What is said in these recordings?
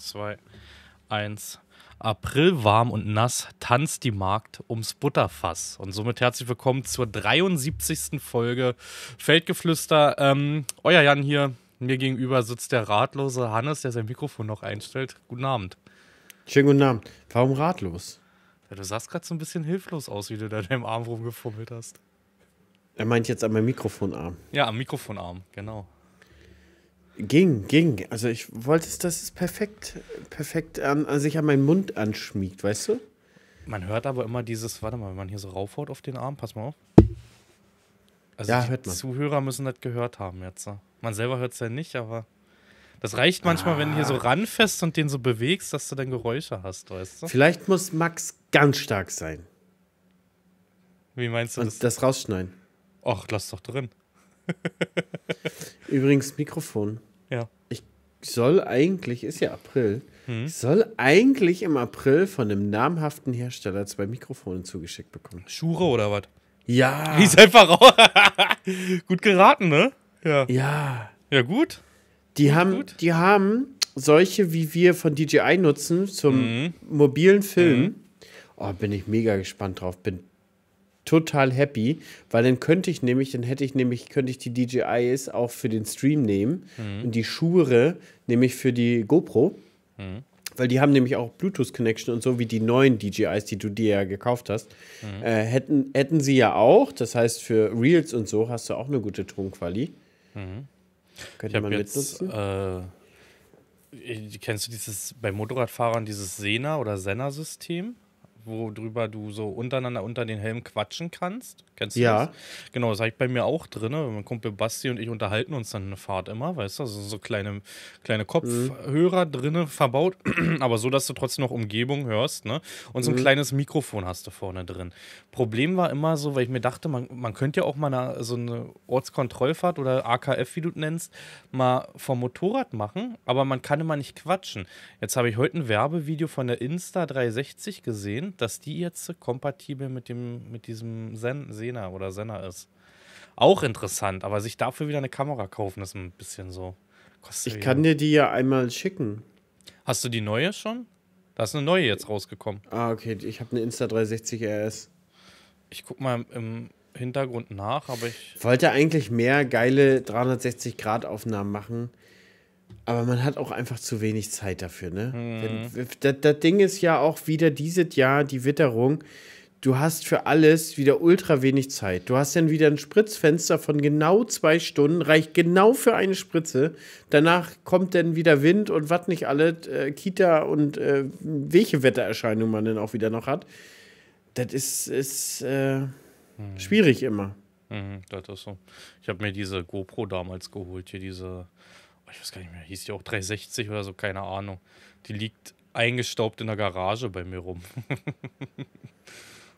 2, 1. April warm und nass tanzt die Markt ums Butterfass. Und somit herzlich willkommen zur 73. Folge Feldgeflüster. Ähm, euer Jan hier, mir gegenüber sitzt der ratlose Hannes, der sein Mikrofon noch einstellt. Guten Abend. Schönen guten Abend. Warum ratlos? Ja, du sahst gerade so ein bisschen hilflos aus, wie du da deinem Arm rumgefummelt hast. Er meint jetzt an meinem Mikrofonarm. Ja, am Mikrofonarm, genau. Ging, ging. Also ich wollte, es, dass es perfekt, perfekt an, an sich an meinen Mund anschmiegt, weißt du? Man hört aber immer dieses, warte mal, wenn man hier so raufhaut auf den Arm, pass mal auf. Also ja, die Zuhörer müssen das gehört haben jetzt. Ne? Man selber hört es ja nicht, aber das reicht manchmal, ah. wenn du hier so ah. ranfest und den so bewegst, dass du dann Geräusche hast, weißt du? Vielleicht muss Max ganz stark sein. Wie meinst du und das? Und das rausschneiden. Och, lass doch drin. Übrigens, Mikrofon. Ja. Ich soll eigentlich, ist ja April, hm? ich soll eigentlich im April von einem namhaften Hersteller zwei Mikrofone zugeschickt bekommen. Schure oder was? Ja. Wie ist einfach Gut geraten, ne? Ja. Ja. Ja, gut. Die gut, haben, gut. die haben solche, wie wir von DJI nutzen, zum mhm. mobilen Film. Mhm. Oh, bin ich mega gespannt drauf. Bin total happy, weil dann könnte ich nämlich, dann hätte ich nämlich, könnte ich die DJIs auch für den Stream nehmen mhm. und die Shure nämlich für die GoPro. Mhm. Weil die haben nämlich auch Bluetooth-Connection und so wie die neuen DJIs, die du dir ja gekauft hast, mhm. äh, hätten, hätten sie ja auch. Das heißt, für Reels und so hast du auch eine gute Tonquali. Mhm. Könnte man jetzt, mitnutzen. Äh, kennst du dieses bei Motorradfahrern dieses Sena- oder Senna-System? worüber du so untereinander unter den Helm quatschen kannst. Kennst du ja. das? Genau, das habe ich bei mir auch drin. Ne? Mein Kumpel Basti und ich unterhalten uns dann eine Fahrt immer, weißt du? Also so kleine, kleine Kopfhörer mhm. drinne verbaut, aber so, dass du trotzdem noch Umgebung hörst, ne? Und so ein mhm. kleines Mikrofon hast du vorne drin. Problem war immer so, weil ich mir dachte, man, man könnte ja auch mal eine, so eine Ortskontrollfahrt oder AKF, wie du es nennst, mal vom Motorrad machen, aber man kann immer nicht quatschen. Jetzt habe ich heute ein Werbevideo von der Insta 360 gesehen dass die jetzt kompatibel mit, dem, mit diesem Sen Sena oder Senna ist. Auch interessant, aber sich dafür wieder eine Kamera kaufen ist ein bisschen so. Kostet ich kann dir die ja einmal schicken. Hast du die neue schon? Da ist eine neue jetzt rausgekommen. Ah, okay, ich habe eine Insta360 RS. Ich guck mal im Hintergrund nach, aber ich. Wollte eigentlich mehr geile 360-Grad-Aufnahmen machen. Aber man hat auch einfach zu wenig Zeit dafür, ne? Mhm. Das, Ding ist ja auch wieder dieses Jahr die Witterung. Du hast für alles wieder ultra wenig Zeit. Du hast dann wieder ein Spritzfenster von genau zwei Stunden, reicht genau für eine Spritze. Danach kommt dann wieder Wind und was nicht alle, äh, Kita und äh, welche Wettererscheinungen man dann auch wieder noch hat. Das ist, ist äh, mhm. schwierig immer. Mhm, das ist so. Ich habe mir diese GoPro damals geholt, hier diese ich weiß gar nicht mehr, hieß die auch 360 oder so, keine Ahnung. Die liegt eingestaubt in der Garage bei mir rum.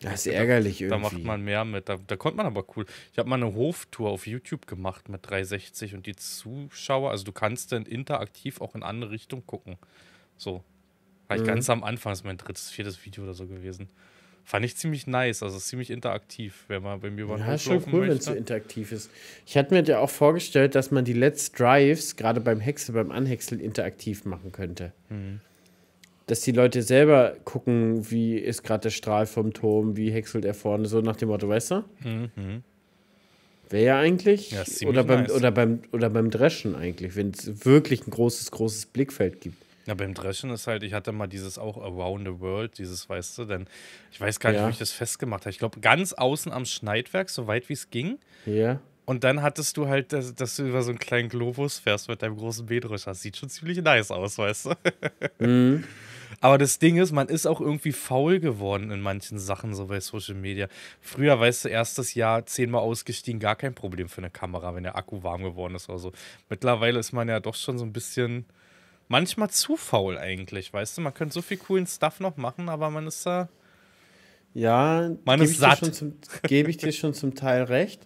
das ist ärgerlich da, irgendwie. Da macht man mehr mit. Da, da konnte man aber cool. Ich habe mal eine Hoftour auf YouTube gemacht mit 360 und die Zuschauer, also du kannst dann interaktiv auch in andere Richtungen gucken. So. War ich mhm. ganz am Anfang, das ist mein drittes, viertes Video oder so gewesen. Fand ich ziemlich nice, also ziemlich interaktiv, wenn man bei mir war. Ja, ist schon cool, wenn es so ne? interaktiv ist. Ich hatte mir ja auch vorgestellt, dass man die Let's Drives gerade beim Hexel, beim Anhexeln interaktiv machen könnte. Mhm. Dass die Leute selber gucken, wie ist gerade der Strahl vom Turm, wie häckselt er vorne, so nach dem Motto, weißt du? Mhm. mhm. Wäre ja eigentlich. Ja, oder, beim, nice. oder, beim, oder beim Dreschen eigentlich, wenn es wirklich ein großes, großes Blickfeld gibt. Na, beim Dreschen ist halt, ich hatte mal dieses auch Around the World, dieses, weißt du, denn ich weiß gar nicht, ja. wo ich das festgemacht habe. Ich glaube, ganz außen am Schneidwerk, so weit wie es ging. Ja. Und dann hattest du halt, dass, dass, du über so einen kleinen Globus fährst mit deinem großen B-Drücker. Sieht schon ziemlich nice aus, weißt du? Mhm. Aber das Ding ist, man ist auch irgendwie faul geworden in manchen Sachen, so bei Social Media. Früher, weißt du, erstes Jahr zehnmal ausgestiegen, gar kein Problem für eine Kamera, wenn der Akku warm geworden ist oder so. Mittlerweile ist man ja doch schon so ein bisschen manchmal zu faul eigentlich, weißt du? Man könnte so viel coolen Stuff noch machen, aber man ist da. Ja, gebe ich, geb ich, dir schon zum Teil recht.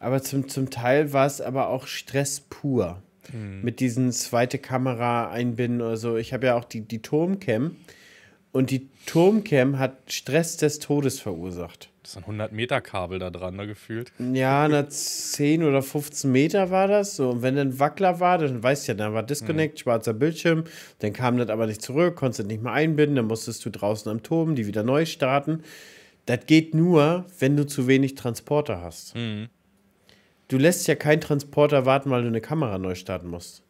Aber zum, zum Teil war es aber auch Stress pur. Mhm. Mit diesen zweite Kamera einbinden oder so. Ich habe ja auch die, die Turmcam. Und die Turmcam hat Stress des Todes verursacht. Das ist ein 100-Meter-Kabel da dran, ne, gefühlt. Ja, na 10 oder 15 Meter war das. So. Und wenn dann Wackler war, dann weißt du ja, dann war Disconnect, mhm. schwarzer Bildschirm. Dann kam das aber nicht zurück, konntest das nicht mehr einbinden. Dann musstest du draußen am Turm die wieder neu starten. Das geht nur, wenn du zu wenig Transporter hast. Mhm. Du lässt ja keinen Transporter warten, weil du eine Kamera neu starten musst.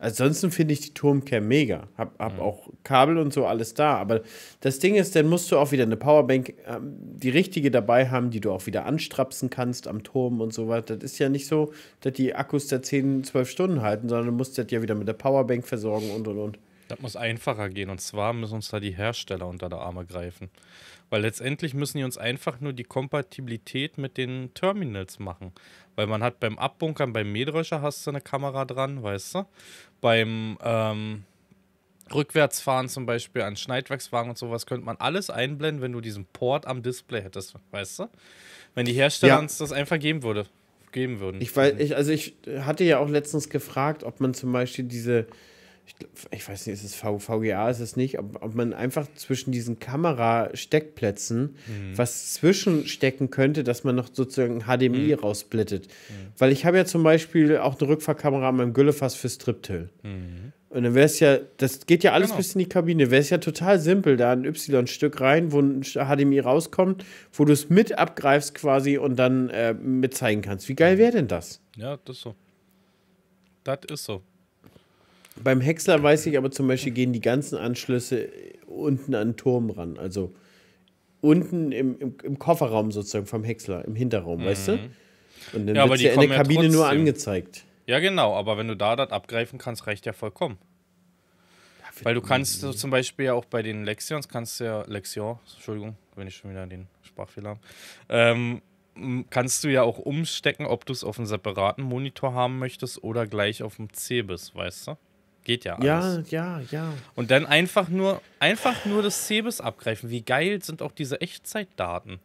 Ansonsten finde ich die Turmcam mega. Hab, hab mhm. auch Kabel und so alles da. Aber das Ding ist, dann musst du auch wieder eine Powerbank, ähm, die richtige dabei haben, die du auch wieder anstrapsen kannst am Turm und so weiter. Das ist ja nicht so, dass die Akkus da 10, 12 Stunden halten, sondern du musst das ja wieder mit der Powerbank versorgen und und und. Das muss einfacher gehen. Und zwar müssen uns da die Hersteller unter der Arme greifen. Weil letztendlich müssen die uns einfach nur die Kompatibilität mit den Terminals machen. Weil man hat beim Abbunkern, beim Mähdröscher hast du eine Kamera dran, weißt du? Beim ähm, Rückwärtsfahren zum Beispiel an Schneidwerkswagen und sowas könnte man alles einblenden, wenn du diesen Port am Display hättest, weißt du? Wenn die Hersteller ja. uns das einfach geben würde, geben würden. Ich weiß, ich, also ich hatte ja auch letztens gefragt, ob man zum Beispiel diese ich, ich weiß nicht, ist es v, VGA, ist es nicht, ob, ob man einfach zwischen diesen Kamerasteckplätzen mhm. was zwischenstecken könnte, dass man noch sozusagen HDMI mhm. raussplittet. Mhm. Weil ich habe ja zum Beispiel auch eine Rückfahrkamera an meinem Güllefass für Striptill. Mhm. Und dann wäre es ja, das geht ja alles genau. bis in die Kabine, wäre es ja total simpel, da ein Y-Stück rein, wo ein HDMI rauskommt, wo du es mit abgreifst quasi und dann äh, mit zeigen kannst. Wie geil mhm. wäre denn das? Ja, das ist so. Das ist so. Beim Häcksler weiß ich aber zum Beispiel, gehen die ganzen Anschlüsse unten an den Turm ran. Also unten im, im, im Kofferraum sozusagen vom Häcksler, im Hinterraum, mhm. weißt du? Und dann ja, wird ja in der Kabine ja nur angezeigt. Ja, genau, aber wenn du da das abgreifen kannst, reicht ja vollkommen. Weil du kannst so zum Beispiel ja auch bei den Lexions, kannst du ja, Lexion, Entschuldigung, wenn ich schon wieder den Sprachfehler habe, ähm, kannst du ja auch umstecken, ob du es auf einem separaten Monitor haben möchtest oder gleich auf dem C bist, weißt du? Geht ja alles. Ja, ja, ja. Und dann einfach nur, einfach nur das Cebes abgreifen. Wie geil sind auch diese Echtzeitdaten?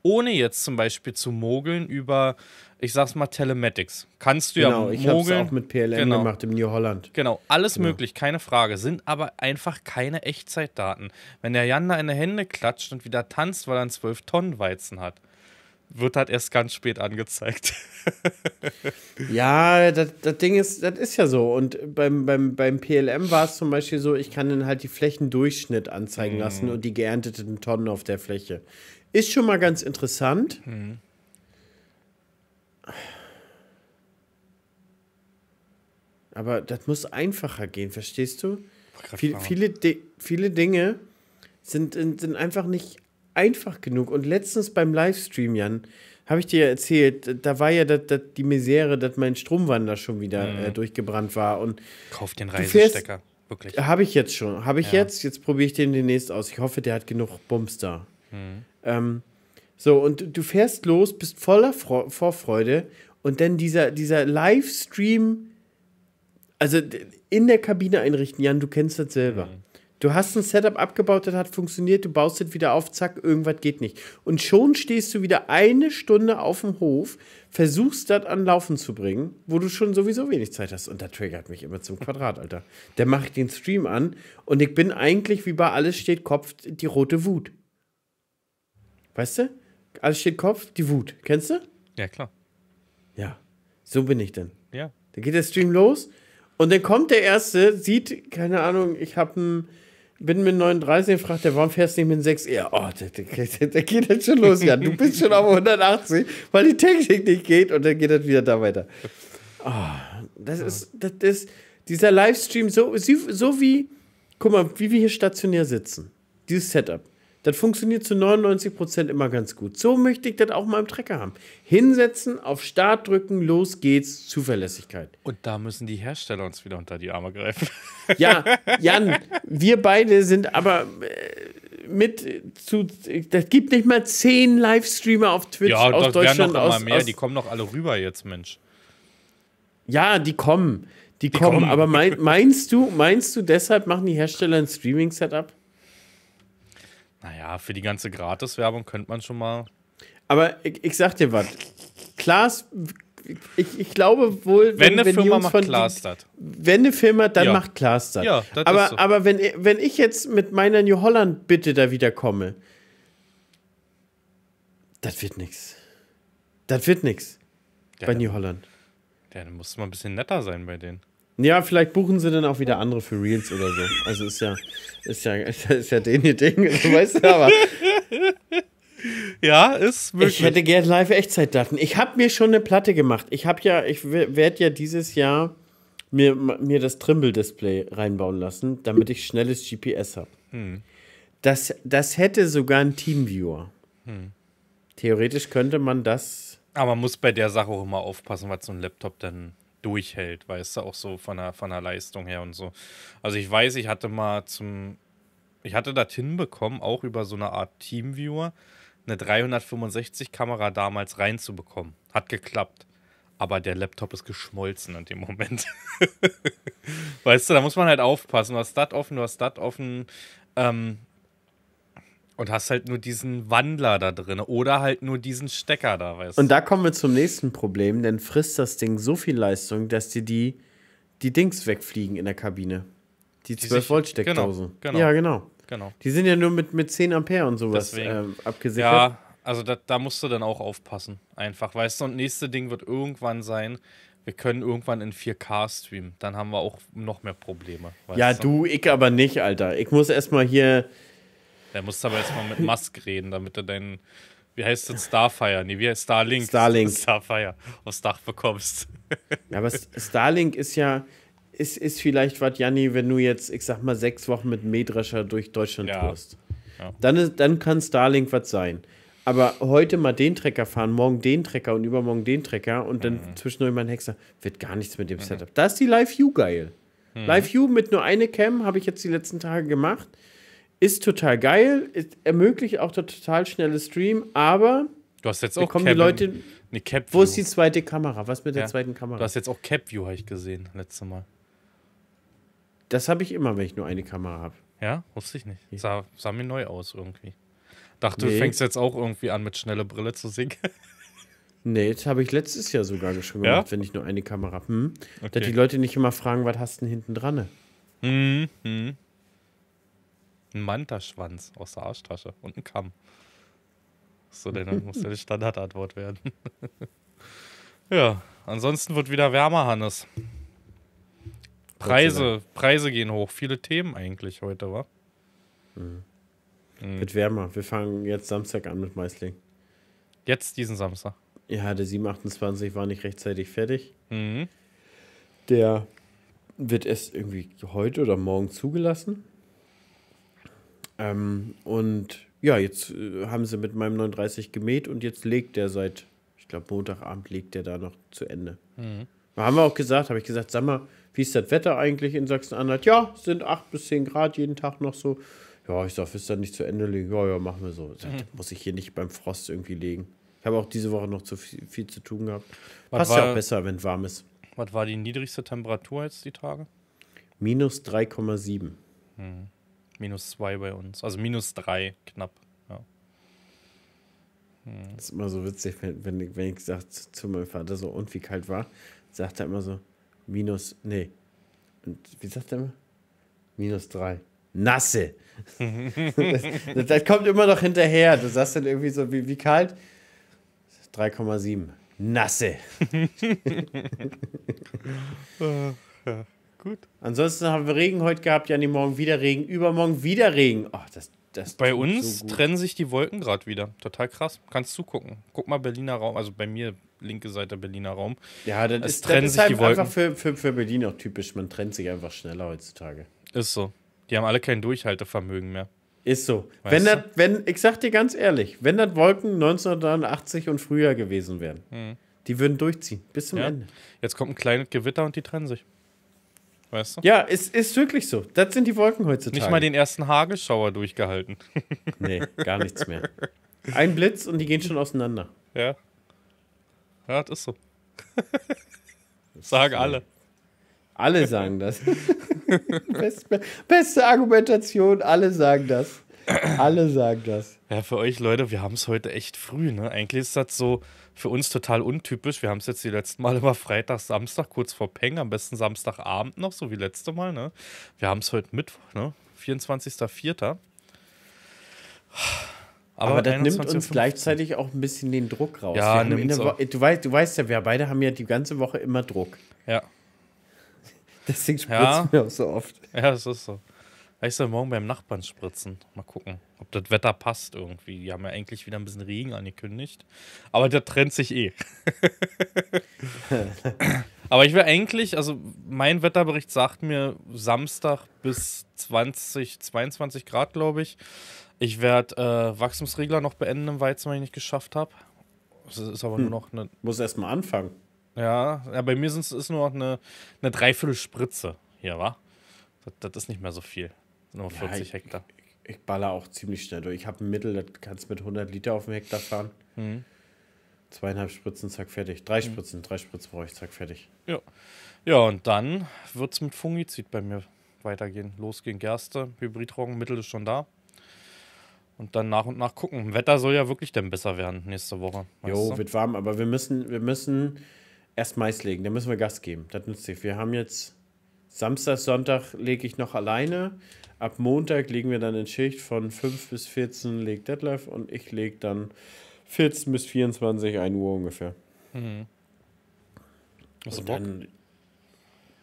Ohne jetzt zum Beispiel zu mogeln über, ich sag's mal, Telematics. Kannst du genau, ja mogeln. Genau, ich hab's auch mit PLM genau. gemacht im New Holland. Genau, alles genau. möglich, keine Frage. Sind aber einfach keine Echtzeitdaten. Wenn der Jan da in die Hände klatscht und wieder tanzt, weil er einen 12-Tonnen-Weizen hat wird halt erst ganz spät angezeigt. ja, das, das, Ding ist, das ist ja so. Und beim, beim, beim PLM war es zum Beispiel so, ich kann dann halt die Flächendurchschnitt anzeigen mhm. lassen und die geernteten Tonnen auf der Fläche. Ist schon mal ganz interessant. Mhm. Aber das muss einfacher gehen, verstehst du? Viel, viele, viele Dinge sind, sind einfach nicht einfach genug. Und letztens beim Livestream, Jan, habe ich dir ja erzählt, da war ja dat, dat die Misere, dass mein Stromwander schon wieder mhm. äh, durchgebrannt war. Und Kauf den Reisestecker, wirklich. Habe ich jetzt schon. Habe ich ja. jetzt. Jetzt probiere ich den demnächst aus. Ich hoffe, der hat genug Bums da. Mhm. Ähm, so, und du fährst los, bist voller Fro Vorfreude. Und dann dieser, dieser Livestream, also in der Kabine einrichten, Jan, du kennst das selber. Mhm. Du hast ein Setup abgebaut, das hat funktioniert, du baust es wieder auf, zack, irgendwas geht nicht. Und schon stehst du wieder eine Stunde auf dem Hof, versuchst das an Laufen zu bringen, wo du schon sowieso wenig Zeit hast. Und da triggert mich immer zum Quadrat, Alter. Dann mache ich den Stream an und ich bin eigentlich, wie bei alles steht Kopf, die rote Wut. Weißt du? Alles steht Kopf, die Wut. Kennst du? Ja, klar. Ja, so bin ich dann. Ja. Dann geht der Stream los und dann kommt der Erste, sieht, keine Ahnung, ich habe einen bin mit 39 fragt er, warum fährst du nicht mit 6 er Oh, da, geht das schon los, Jan. Du bist schon auf 180, weil die Technik nicht geht und dann geht das wieder da weiter. Oh, das ja. ist, das ist dieser Livestream so, so wie, guck mal, wie wir hier stationär sitzen. Dieses Setup. Das funktioniert zu 99% Prozent immer ganz gut. So möchte ich das auch mal im Trecker haben. Hinsetzen, auf Start drücken, los geht's, Zuverlässigkeit. Und da müssen die Hersteller uns wieder unter die Arme greifen. Ja, Jan, wir beide sind aber äh, mit zu. Das gibt nicht mal zehn Livestreamer auf Twitch ja, aus das Deutschland. Ja, noch aus, mehr. Aus, die kommen noch alle rüber jetzt, Mensch. Ja, die kommen. Die, die kommen. kommen. Aber mein, meinst du, meinst du, deshalb machen die Hersteller ein Streaming-Setup? Naja, für die ganze Gratiswerbung könnte man schon mal. Aber ich, ich sag dir was. Klaas, ich, ich glaube wohl, wenn, wenn eine wenn Firma macht Klaas das. Wenn eine Firma, dann ja. macht Klaas das. Ja, das aber, ist so. aber wenn, wenn ich jetzt mit meiner New Holland Bitte da wiederkomme, das wird nichts. Das wird nichts. Ja, bei New Holland. Ja, dann musst du mal ein bisschen netter sein bei denen. Ja, vielleicht buchen sie dann auch wieder andere für Reels oder so. Also ist ja, ist ja, ist ja den ihr Ding, also, weißt du, aber. Ja, ist möglich. Ich hätte gerne Live-Echtzeitdaten. Ich habe mir schon eine Platte gemacht. Ich habe ja, ich werde ja dieses Jahr mir, mir das Trimble-Display reinbauen lassen, damit ich schnelles GPS habe. Hm. Das, das hätte sogar ein Teamviewer. Hm. Theoretisch könnte man das. Aber man muss bei der Sache auch immer aufpassen, was so ein Laptop dann durchhält, weißt du, auch so von der, von der Leistung her und so. Also ich weiß, ich hatte mal zum, ich hatte das hinbekommen, auch über so eine Art Teamviewer, eine 365-Kamera damals reinzubekommen. Hat geklappt. Aber der Laptop ist geschmolzen in dem Moment. weißt du, da muss man halt aufpassen. Du hast das offen, du hast das offen. Ähm, und hast halt nur diesen Wandler da drin oder halt nur diesen Stecker da, weißt du. Und da kommen wir zum nächsten Problem, denn frisst das Ding so viel Leistung, dass dir die, die Dings wegfliegen in der Kabine. Die, 12-Volt-Steckdose. Genau, genau, Ja, genau. genau. Die sind ja nur mit, mit 10 Ampere und sowas äh, abgesichert. Ja, also da, da musst du dann auch aufpassen, einfach, weißt du. Und nächste Ding wird irgendwann sein, wir können irgendwann in 4K streamen. Dann haben wir auch noch mehr Probleme. Ja, du, ich aber nicht, Alter. Ich muss erstmal hier da muss du aber erstmal mit Musk reden, damit er deinen, wie heißt das, Starfire? Nee, wie heißt Starlink? Starlink. Starfire aufs Dach bekommst. ja, aber Starlink ist ja, ist, ist vielleicht was, Janni, wenn du jetzt, ich sag mal, sechs Wochen mit Mähdrescher durch Deutschland ja. Tust. ja. Dann, ist, dann kann Starlink was sein. Aber heute mal den Trecker fahren, morgen den Trecker und übermorgen den Trecker und dann mhm. zwischendurch mal ein Hexer, wird gar nichts mit dem mhm. Setup. Da ist die Live-U geil. Mhm. Live-U mit nur eine Cam habe ich jetzt die letzten Tage gemacht ist total geil, ist, ermöglicht auch der total schnelle Stream, aber du hast jetzt auch kommen Cap die Leute. Eine Cap Wo ist die zweite Kamera? Was mit der zweiten Kamera? Du hast jetzt auch CapView, habe ich gesehen, letztes Mal. Das habe ich immer, wenn ich nur eine Kamera habe. Ja, wusste ich nicht. Sah, sah mir neu aus irgendwie. Dachte, nee. du fängst jetzt auch irgendwie an, mit schneller Brille zu singen. Nee, das habe ich letztes Jahr sogar schon gemacht, ja? wenn ich nur eine Kamera habe. Hm? Okay. Dass die Leute nicht immer fragen, was hast du denn hinten dran? Ne? Mhm. Mm ein Mantaschwanz aus der Arschtasche und ein Kamm. So, denn muss ja die Standardantwort werden. ja, ansonsten wird wieder wärmer, Hannes. Preise, Preise gehen hoch. Viele Themen eigentlich heute, wa? Mhm. Mhm. Wird wärmer. Wir fangen jetzt Samstag an mit Meißling. Jetzt diesen Samstag. Ja, der 728 war nicht rechtzeitig fertig. Mhm. Der wird erst irgendwie heute oder morgen zugelassen. Ähm, und ja, jetzt äh, haben sie mit meinem 39 gemäht und jetzt legt der seit, ich glaube, Montagabend legt der da noch zu Ende. Mhm. Da haben wir auch gesagt, habe ich gesagt, sag mal, wie ist das Wetter eigentlich in Sachsen-Anhalt? Ja, sind 8 bis 10 Grad jeden Tag noch so. Ja, ich sag, willst du dann nicht zu Ende legen? Ja, ja, machen wir so. Mhm. muss ich hier nicht beim Frost irgendwie legen. Ich habe auch diese Woche noch zu viel, viel zu tun gehabt. Was Passt war, ja auch besser, wenn warm ist. Was war die niedrigste Temperatur jetzt die Tage? Minus 3,7. Mhm minus 2 bei uns. Also minus 3 knapp. Ja. Hm. Das ist immer so witzig, wenn, wenn ich, wenn ich sage zu meinem Vater so, und wie kalt war, sagt er immer so, minus, nee. Und wie sagt er immer? Minus 3. Nasse. das, das, das, kommt immer noch hinterher. Du sagst dann irgendwie so, wie, wie kalt? 3,7. Nasse. Ah, ja. Gut. Ansonsten haben wir Regen heute gehabt, Janni, morgen wieder Regen, übermorgen wieder Regen. Oh, das, das bei uns so trennen sich die Wolken gerade wieder. Total krass. Kannst zugucken. Guck mal, Berliner Raum, also bei mir linke Seite Berliner Raum. Ja, das es ist, trennen das ist sich halt die Wolken. einfach für, für, für Berlin auch typisch. Man trennt sich einfach schneller heutzutage. Ist so. Die haben alle kein Durchhaltevermögen mehr. Ist so. wenn das, wenn, ich sag dir ganz ehrlich, wenn das Wolken 1989 und früher gewesen wären, mhm. die würden durchziehen. Bis zum ja. Ende. Jetzt kommt ein kleines Gewitter und die trennen sich. Weißt du? Ja, es ist, wirklich so. Das sind die Wolken heutzutage. Nicht mal den ersten Hagelschauer durchgehalten. nee, gar nichts mehr. Ein Blitz und die gehen schon auseinander. Ja. Ja, das ist so. Das sagen alle. Alle sagen das. beste, beste, Argumentation, alle sagen das. Alle sagen das. Ja, für euch Leute, wir haben es heute echt früh, ne? Eigentlich ist das so, für uns total untypisch. Wir haben es jetzt die letzten Mal immer Freitag, Samstag, kurz vor Peng, am besten Samstagabend noch, so wie letzte Mal. Ne? Wir haben es heute Mittwoch, ne? 24.04. Aber, Aber das nimmt uns gleichzeitig auch ein bisschen den Druck raus. Ja, Woche, du, weißt, du weißt ja, wir beide haben ja die ganze Woche immer Druck. Ja. Deswegen spritzt ja. mir auch so oft. Ja, das ist so. Vielleicht soll morgen beim Nachbarn spritzen. Mal gucken, ob das Wetter passt irgendwie. Die haben ja eigentlich wieder ein bisschen Regen angekündigt. Aber der trennt sich eh. Aber ich will eigentlich, also mein Wetterbericht sagt mir Samstag bis 20, 22 Grad, glaube ich. Ich werde äh, Wachstumsregler noch beenden im Weizen, wenn ich nicht geschafft habe. Das ist aber hm. nur noch eine. Muss erstmal anfangen. Ja, ja bei mir ist es nur noch eine, eine Dreiviertel Spritze hier, wa? Das, das, ist nicht mehr so viel. Nur 40 ja, Hektar. Ich, ich, baller auch ziemlich schnell durch. Ich habe ein Mittel, das kannst mit 100 Liter auf dem Hektar fahren. Mhm. Zweieinhalb Spritzen, zack, fertig. Drei mhm. Spritzen, drei Spritzen brauche ich, zack, fertig. Ja. Ja, und dann wird es mit Fungizid bei mir weitergehen. Losgehen, Gerste, Hybridrogen, Mittel ist schon da. Und dann nach und nach gucken. Wetter soll ja wirklich dann besser werden nächste Woche. Jo, du? wird warm, aber wir müssen, wir müssen erst Mais legen. Da müssen wir Gas geben. Das nützt sich. Wir haben jetzt Samstag, Sonntag lege ich noch alleine ab Montag legen wir dann in Schicht von 5 bis 14 legt Detlef und ich lege dann 14 bis 24, 1 Uhr ungefähr. Mhm. Hast du Bock?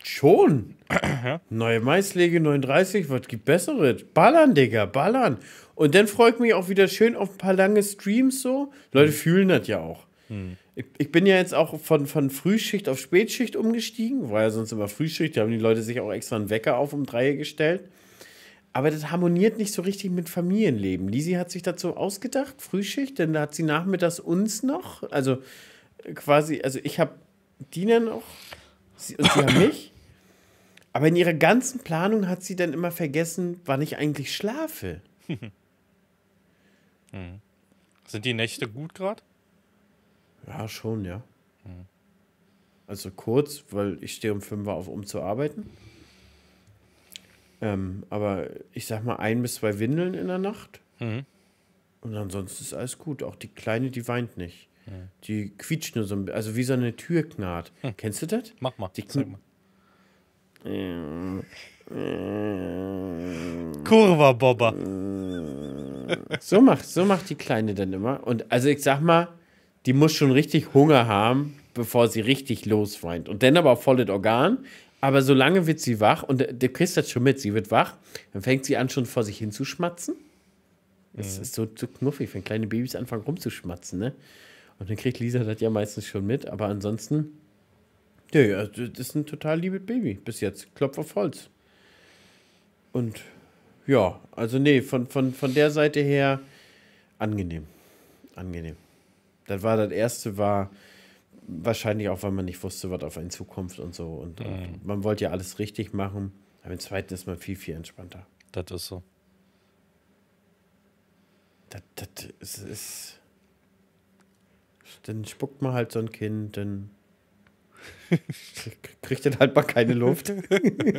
Schon. Ja. Neue Maislege 39, was gibt Besseres? Ballern, Digga, ballern. Und dann freut mich auch wieder schön auf ein paar lange Streams so. Leute mhm. fühlen das ja auch. Mhm. Ich, ich, bin ja jetzt auch von, von Frühschicht auf Spätschicht umgestiegen, war ja sonst immer Frühschicht. Da haben die Leute sich auch extra einen Wecker auf um drei gestellt. Aber das harmoniert nicht so richtig mit Familienleben. Lisi hat sich dazu ausgedacht, Frühschicht, denn da hat sie nachmittags uns noch, also äh, quasi, also ich habe Dina noch sie, und sie haben mich. Aber in ihrer ganzen Planung hat sie dann immer vergessen, wann ich eigentlich schlafe. hm. Sind die Nächte gut gerade? Ja, schon, ja. Hm. Also kurz, weil ich stehe um 5 Uhr auf, um zu arbeiten. Ähm, aber ich sag mal, ein bis zwei Windeln in der Nacht. Mhm. Und ansonsten ist alles gut. Auch die Kleine, die weint nicht. Mhm. Die quietscht nur so ein bisschen, also wie so eine Türknart. Mhm. Kennst du das? Mach mal. Die Zeig mal. Äh, äh. Kurva Bobber. So macht, so macht die Kleine dann immer. Und also ich sag mal, die muss schon richtig Hunger haben, bevor sie richtig losweint. Und dann aber volles Organ, aber solange wird sie wach und der kriegst das schon mit, sie wird wach, dann fängt sie an, schon vor sich hin zu schmatzen. Es mhm. ist so, so knuffig, wenn kleine Babys anfangen rumzuschmatzen, ne? Und dann kriegt Lisa das ja meistens schon mit, aber ansonsten, ja, ja, das ist ein total liebes Baby bis jetzt. Klopf auf Holz. Und ja, also nee, von, von, von der Seite her angenehm. Angenehm. Das war das erste, war wahrscheinlich auch, weil man nicht wusste, was auf einen zukommt und so. Und, mhm. und, man wollte ja alles richtig machen. Aber im zweiten ist man viel, viel entspannter. Das ist so. Das, das ist, Dann spuckt man halt so ein Kind, dann kriegt dann halt mal keine Luft.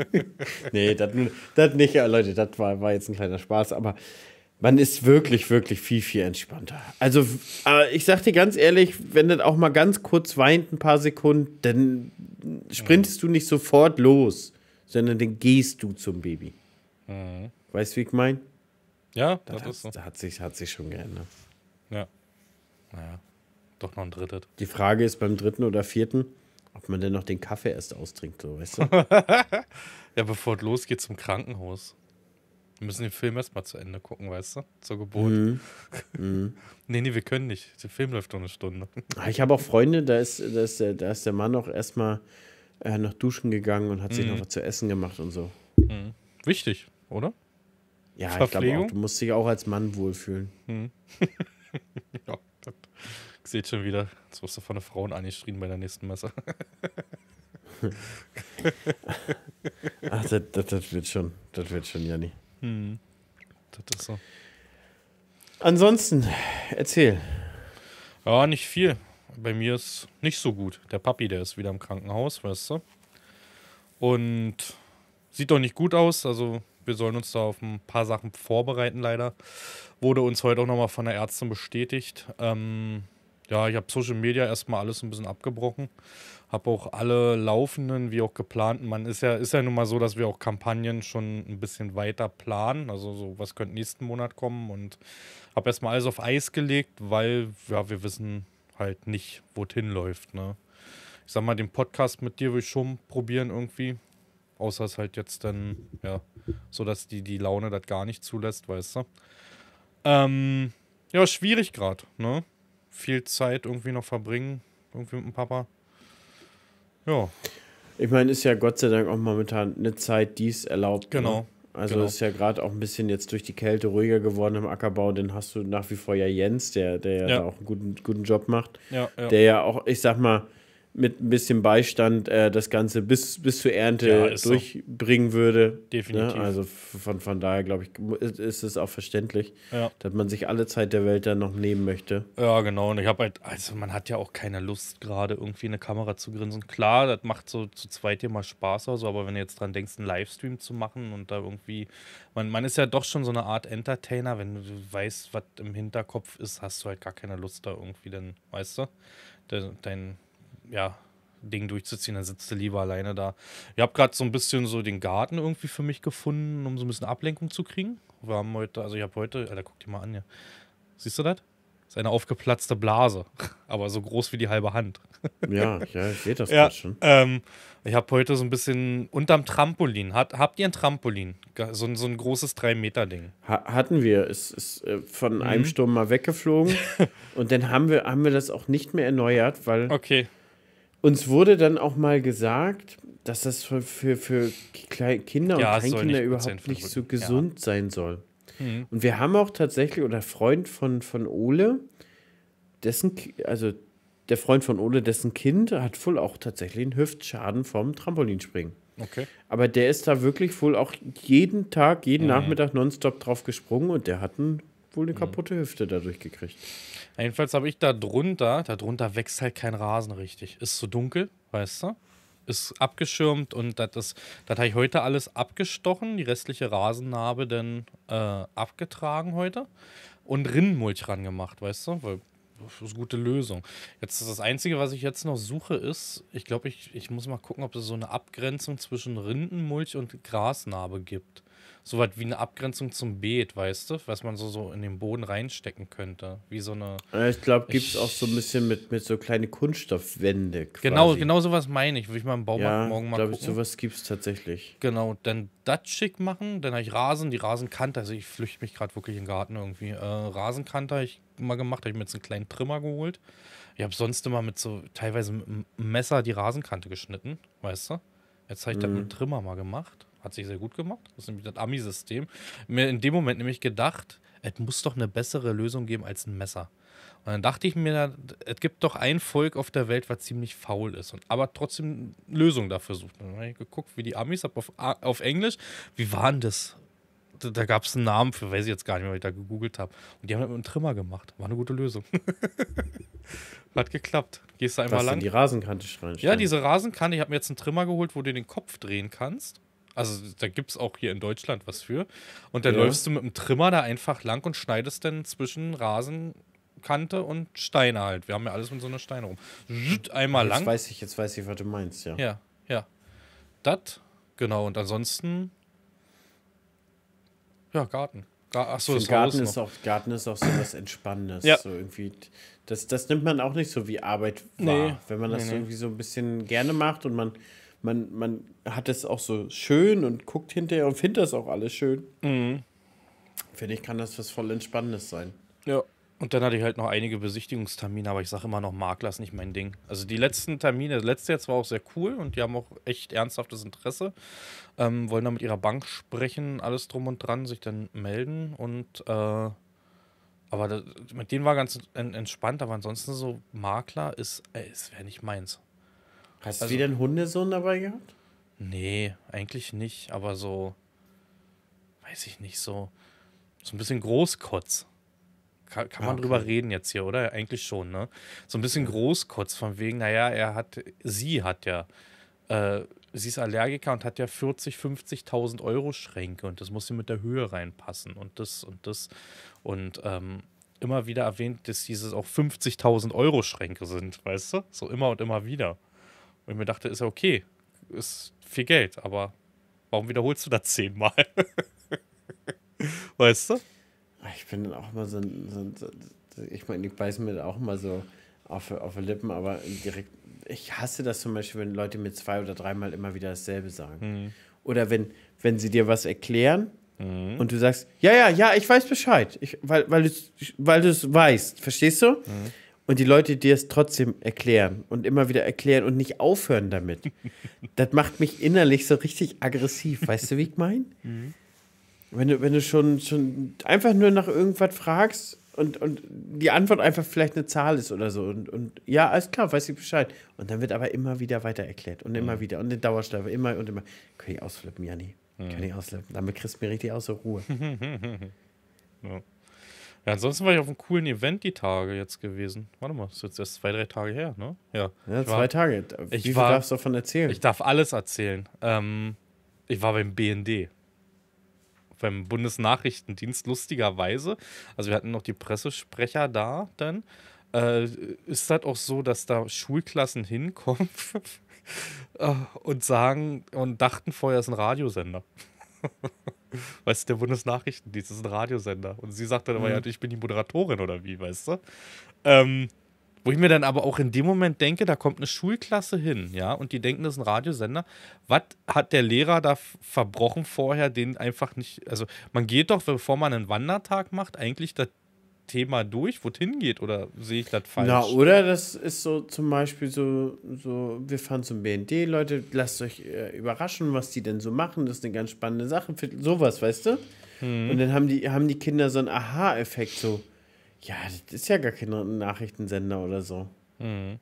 nee, das nicht, Leute, das war, war jetzt ein kleiner Spaß, aber man ist wirklich, wirklich viel, viel entspannter. Also, ich sag dir ganz ehrlich, wenn das auch mal ganz kurz weint, ein paar Sekunden, dann sprintest du nicht sofort los, sondern dann gehst du zum Baby. Mhm. Weißt du, wie ich mein? Ja, das, das ist so. hat, sich, hat sich schon geändert. Ja. Naja, doch noch ein drittes. Die Frage ist beim dritten oder vierten, ob man denn noch den Kaffee erst austrinkt, so, weißt du? ja, bevor es losgeht zum Krankenhaus. Wir müssen den Film erstmal zu Ende gucken, weißt du? Zur Geburt. Mhm. mhm. nee, nee, wir können nicht. Der Film läuft doch eine Stunde. Ah, ich habe auch Freunde, da ist, da ist, der, da ist der Mann auch erstmal äh, noch duschen gegangen und hat mhm. sich noch was zu essen gemacht und so. Mhm. Wichtig, oder? Ja, ich glaube auch. Du musst dich auch als Mann wohlfühlen. Mhm. ja, Gott. Ich schon wieder, jetzt wirst du von den Frauen angeschrien bei der nächsten Messe. Ach, das, das, das wird schon. Das wird schon, Janni. Hm. Das ist so. Ansonsten, erzähl. Ja, nicht viel. Bei mir ist nicht so gut. Der Papi, der ist wieder im Krankenhaus, weißt du. Und sieht doch nicht gut aus. Also, wir sollen uns da auf ein paar Sachen vorbereiten, leider. Wurde uns heute auch nochmal von der Ärztin bestätigt. Ähm, ja, ich habe Social Media erstmal alles ein bisschen abgebrochen. Habe auch alle laufenden, wie auch geplanten. Man ist ja, ist ja nun mal so, dass wir auch Kampagnen schon ein bisschen weiter planen. Also so, was könnte nächsten Monat kommen und habe erstmal alles auf Eis gelegt, weil ja, wir wissen halt nicht, wo es hinläuft. Ne? Ich sag mal, den Podcast mit dir will ich schon probieren irgendwie. Außer es halt jetzt dann, ja, so dass die, die Laune das gar nicht zulässt, weißt du. Ähm, ja, schwierig gerade, ne? viel Zeit irgendwie noch verbringen, irgendwie mit dem Papa. Ja. Ich meine, ist ja Gott sei Dank auch momentan eine Zeit, die es erlaubt. Ne? Genau. Ne? Also genau. ist ja gerade auch ein bisschen jetzt durch die Kälte ruhiger geworden im Ackerbau. Dann hast du nach wie vor ja Jens, der, der ja, ja. auch einen guten, guten Job macht. Ja, ja. Der ja auch, ich sag mal, mit ein bisschen Beistand äh, das Ganze bis, bis zur Ernte ja, durchbringen so. würde. Ne? Definitiv. Ne? Also von, von daher, glaube ich, ist es auch verständlich, ja. dass man sich alle Zeit der Welt dann noch nehmen möchte. Ja, genau. Und ich habe halt, also man hat ja auch keine Lust, gerade irgendwie eine Kamera zu grinsen. Klar, das macht so zu zweit immer Spaß oder aber wenn du jetzt dran denkst, einen Livestream zu machen und da irgendwie, man, man ist ja doch schon so eine Art Entertainer, wenn du weißt, was im Hinterkopf ist, hast du halt gar keine Lust da irgendwie, dann, weißt du, dein ja, Ding durchzuziehen, dann sitzt du lieber alleine da. Ich habe gerade so ein bisschen so den Garten irgendwie für mich gefunden, um so ein bisschen Ablenkung zu kriegen. Wir haben heute, also ich habe heute, Alter, guck dir mal an hier. Siehst du das? Das ist eine aufgeplatzte Blase, aber so groß wie die halbe Hand. Ja, ja geht das ja, schon. Ähm, ich habe heute so ein bisschen unterm Trampolin. Hat, habt ihr ein Trampolin? So, so ein großes 3-Meter-Ding. hatten wir. Es ist äh, von mhm. einem Sturm mal weggeflogen. und dann haben wir, haben wir das auch nicht mehr erneuert, weil. Okay uns wurde dann auch mal gesagt, dass das für, für, für Kinder ja, und Kleinkinder überhaupt nicht so gesund ja. sein soll. Mhm. Und wir haben auch tatsächlich, oder Freund von, von Ole, dessen, also der Freund von Ole, dessen Kind hat wohl auch tatsächlich einen Hüftschaden vom Trampolinspringen. Okay. Aber der ist da wirklich wohl auch jeden Tag, jeden mhm. Nachmittag nonstop drauf gesprungen und der hat wohl eine mhm. kaputte Hüfte dadurch gekriegt. Jedenfalls habe ich da drunter, da drunter wächst halt kein Rasen richtig. Ist zu so dunkel, weißt du? Ist abgeschirmt und das das habe ich heute alles abgestochen, die restliche Rasennarbe dann äh, abgetragen heute und Rindenmulch ran gemacht, weißt du? Weil das ist eine gute Lösung. Jetzt das Einzige, was ich jetzt noch suche, ist, ich glaube, ich, ich muss mal gucken, ob es so eine Abgrenzung zwischen Rindenmulch und Grasnarbe gibt. Soweit wie eine Abgrenzung zum Beet, weißt du? Was man so, so in den Boden reinstecken könnte. Wie so eine. Ich glaube, gibt es auch so ein bisschen mit, mit so kleine Kunststoffwände. Genau, quasi. Genau, genau sowas meine ich. Würde ich mal im Baumarkt ja, morgen mal glaub gucken. glaube sowas gibt es tatsächlich. Genau, dann das schick machen. Dann habe ich Rasen, die Rasenkante. Also ich flüchte mich gerade wirklich in den Garten irgendwie. Äh, Rasenkante habe ich mal gemacht. Habe ich mir jetzt einen kleinen Trimmer geholt. Ich habe sonst immer mit so teilweise mit einem Messer die Rasenkante geschnitten, weißt du? Jetzt habe ich mhm. das mit einem Trimmer mal gemacht. Hat sich sehr gut gemacht. Das ist nämlich das Ami-System. Mir in dem Moment nämlich gedacht, es muss doch eine bessere Lösung geben als ein Messer. Und dann dachte ich mir, es gibt doch ein Volk auf der Welt, was ziemlich faul ist und aber trotzdem eine Lösung dafür sucht. Dann habe ich geguckt, wie die Amis, auf, auf Englisch, wie waren das? Da, da gab es einen Namen für, weiß ich jetzt gar nicht mehr, weil ich da gegoogelt habe. Und die haben das mit einem Trimmer gemacht. War eine gute Lösung. Hat geklappt. Gehst du einmal lang. die Rasenkante schreien. Ja, diese Rasenkante, ich habe mir jetzt einen Trimmer geholt, wo du den Kopf drehen kannst. Also da gibt es auch hier in Deutschland was für. Und dann ja. läufst du mit dem Trimmer da einfach lang und schneidest dann zwischen Rasenkante und Steine halt. Wir haben ja alles mit so einer Steine rum. Einmal lang. Jetzt weiß ich, jetzt weiß ich, was du meinst, ja. Ja, ja. Das, genau. Und ansonsten, ja, Garten. Achso, das Garten ist, auch, Garten ist auch so was Entspannendes. Ja. So irgendwie, das, das nimmt man auch nicht so wie Arbeit wahr. Nee. Wenn man das nee, nee. irgendwie so ein bisschen gerne macht und man man, man hat es auch so schön und guckt hinterher und findet das auch alles schön. Mhm. Finde ich, kann das was voll Entspannendes sein. Ja. Und dann hatte ich halt noch einige Besichtigungstermine, aber ich sage immer noch, Makler ist nicht mein Ding. Also die letzten Termine, das letzte jetzt war auch sehr cool und die haben auch echt ernsthaftes Interesse, ähm, wollen dann mit ihrer Bank sprechen, alles drum und dran, sich dann melden und äh, aber das, mit denen war ganz entspannt, aber ansonsten so Makler ist, ey, es wäre nicht meins. Hast also, du wieder einen Hundesohn dabei gehabt? Nee, eigentlich nicht, aber so, weiß ich nicht, so, so ein bisschen Großkotz. Kann, kann ah, man okay. drüber reden jetzt hier, oder? Eigentlich schon, ne? So ein bisschen Großkotz, von wegen, naja, er hat, sie hat ja, äh, sie ist Allergiker und hat ja 40, 50.000 Euro Schränke und das muss sie mit der Höhe reinpassen und das und das und ähm, immer wieder erwähnt, dass dieses auch 50.000 Euro Schränke sind, weißt du? So immer und immer wieder. Und ich mir dachte, ist ja okay, ist viel Geld, aber warum wiederholst du das zehnmal? weißt du? Ich bin dann auch immer so, so, so ich meine, ich beiße mir auch immer so auf, auf die Lippen, aber direkt, ich hasse das zum Beispiel, wenn Leute mir zwei oder dreimal immer wieder dasselbe sagen. Mhm. Oder wenn, wenn sie dir was erklären mhm. und du sagst, ja, ja, ja, ich weiß Bescheid, ich, weil, weil du es weil weißt, verstehst du? Mhm und die Leute die es trotzdem erklären und immer wieder erklären und nicht aufhören damit. das macht mich innerlich so richtig aggressiv. Weißt du, wie ich meine? Mhm. Wenn du, wenn du schon, schon einfach nur nach irgendwas fragst und, und die Antwort einfach vielleicht eine Zahl ist oder so. Und, und ja, alles klar, weiß ich Bescheid. Und dann wird aber immer wieder weiter erklärt und immer mhm. wieder und in Dauerschleife, immer und immer. Kann ich ausflippen, Janni. Mhm. Kann ich ausflippen. Damit kriegst du mir richtig aus der Ruhe. ja. Ja, ansonsten war ich auf einem coolen Event die Tage jetzt gewesen. Warte mal, das ist jetzt erst zwei, drei Tage her, ne? Ja, ja zwei war, Tage. Wie ich viel war, darfst du davon erzählen? Ich darf alles erzählen. Ähm, ich war beim BND. Beim Bundesnachrichtendienst, lustigerweise. Also, wir hatten noch die Pressesprecher da dann. Äh, ist das auch so, dass da Schulklassen hinkommen und sagen und dachten vorher, es ist ein Radiosender. Weißt du, der Bundesnachrichtendienst ist ein Radiosender. Und sie sagt dann mhm. ja, ich bin die Moderatorin oder wie, weißt du? Ähm, wo ich mir dann aber auch in dem Moment denke, da kommt eine Schulklasse hin, ja, und die denken, das ist ein Radiosender. Was hat der Lehrer da verbrochen vorher, den einfach nicht. Also, man geht doch, bevor man einen Wandertag macht, eigentlich das Thema durch, wo es hingeht, oder sehe ich das falsch? Na, oder das ist so zum Beispiel so, so wir fahren zum BND, Leute, lasst euch äh, überraschen, was die denn so machen, das ist eine ganz spannende Sache, sowas, weißt du? Hm. Und dann haben die, haben die Kinder so einen Aha-Effekt, so, ja, das ist ja gar kein Nachrichtensender oder so. Hm.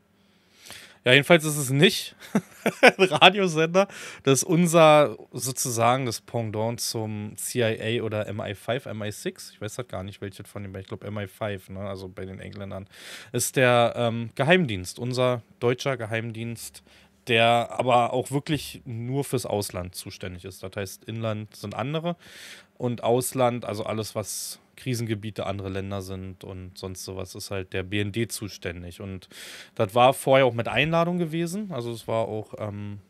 Ja, jedenfalls ist es nicht ein Radiosender. Das ist unser sozusagen das Pendant zum CIA oder MI5, MI6. Ich weiß halt gar nicht, welches von dem, Ich glaube MI5, ne? also bei den Engländern. Ist der ähm, Geheimdienst, unser deutscher Geheimdienst, der aber auch wirklich nur fürs Ausland zuständig ist. Das heißt, Inland sind andere und Ausland, also alles, was Krisengebiete andere Länder sind und sonst sowas, ist halt der BND zuständig. Und das war vorher auch mit Einladung gewesen. Also es war auch ähm,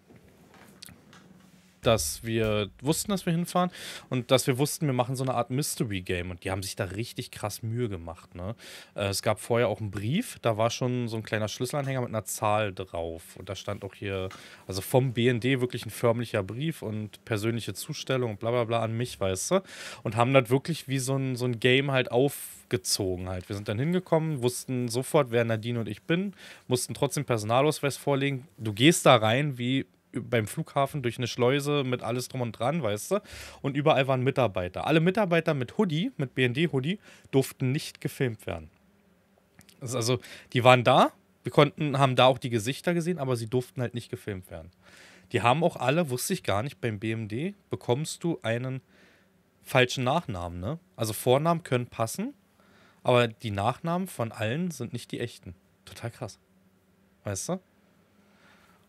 dass wir wussten, dass wir hinfahren und dass wir wussten, wir machen so eine Art Mystery Game und die haben sich da richtig krass Mühe gemacht. Ne? Äh, es gab vorher auch einen Brief, da war schon so ein kleiner Schlüsselanhänger mit einer Zahl drauf und da stand auch hier, also vom BND wirklich ein förmlicher Brief und persönliche Zustellung und bla bla bla an mich, weißt du? Und haben das wirklich wie so ein, so ein Game halt aufgezogen halt. Wir sind dann hingekommen, wussten sofort, wer Nadine und ich bin, mussten trotzdem Personalausweis vorlegen. Du gehst da rein wie beim Flughafen durch eine Schleuse mit alles drum und dran, weißt du? Und überall waren Mitarbeiter. Alle Mitarbeiter mit Hoodie, mit BND-Hoodie, durften nicht gefilmt werden. Also, die waren da, wir konnten, haben da auch die Gesichter gesehen, aber sie durften halt nicht gefilmt werden. Die haben auch alle, wusste ich gar nicht, beim BMD bekommst du einen falschen Nachnamen, ne? Also Vornamen können passen, aber die Nachnamen von allen sind nicht die echten. Total krass. Weißt du?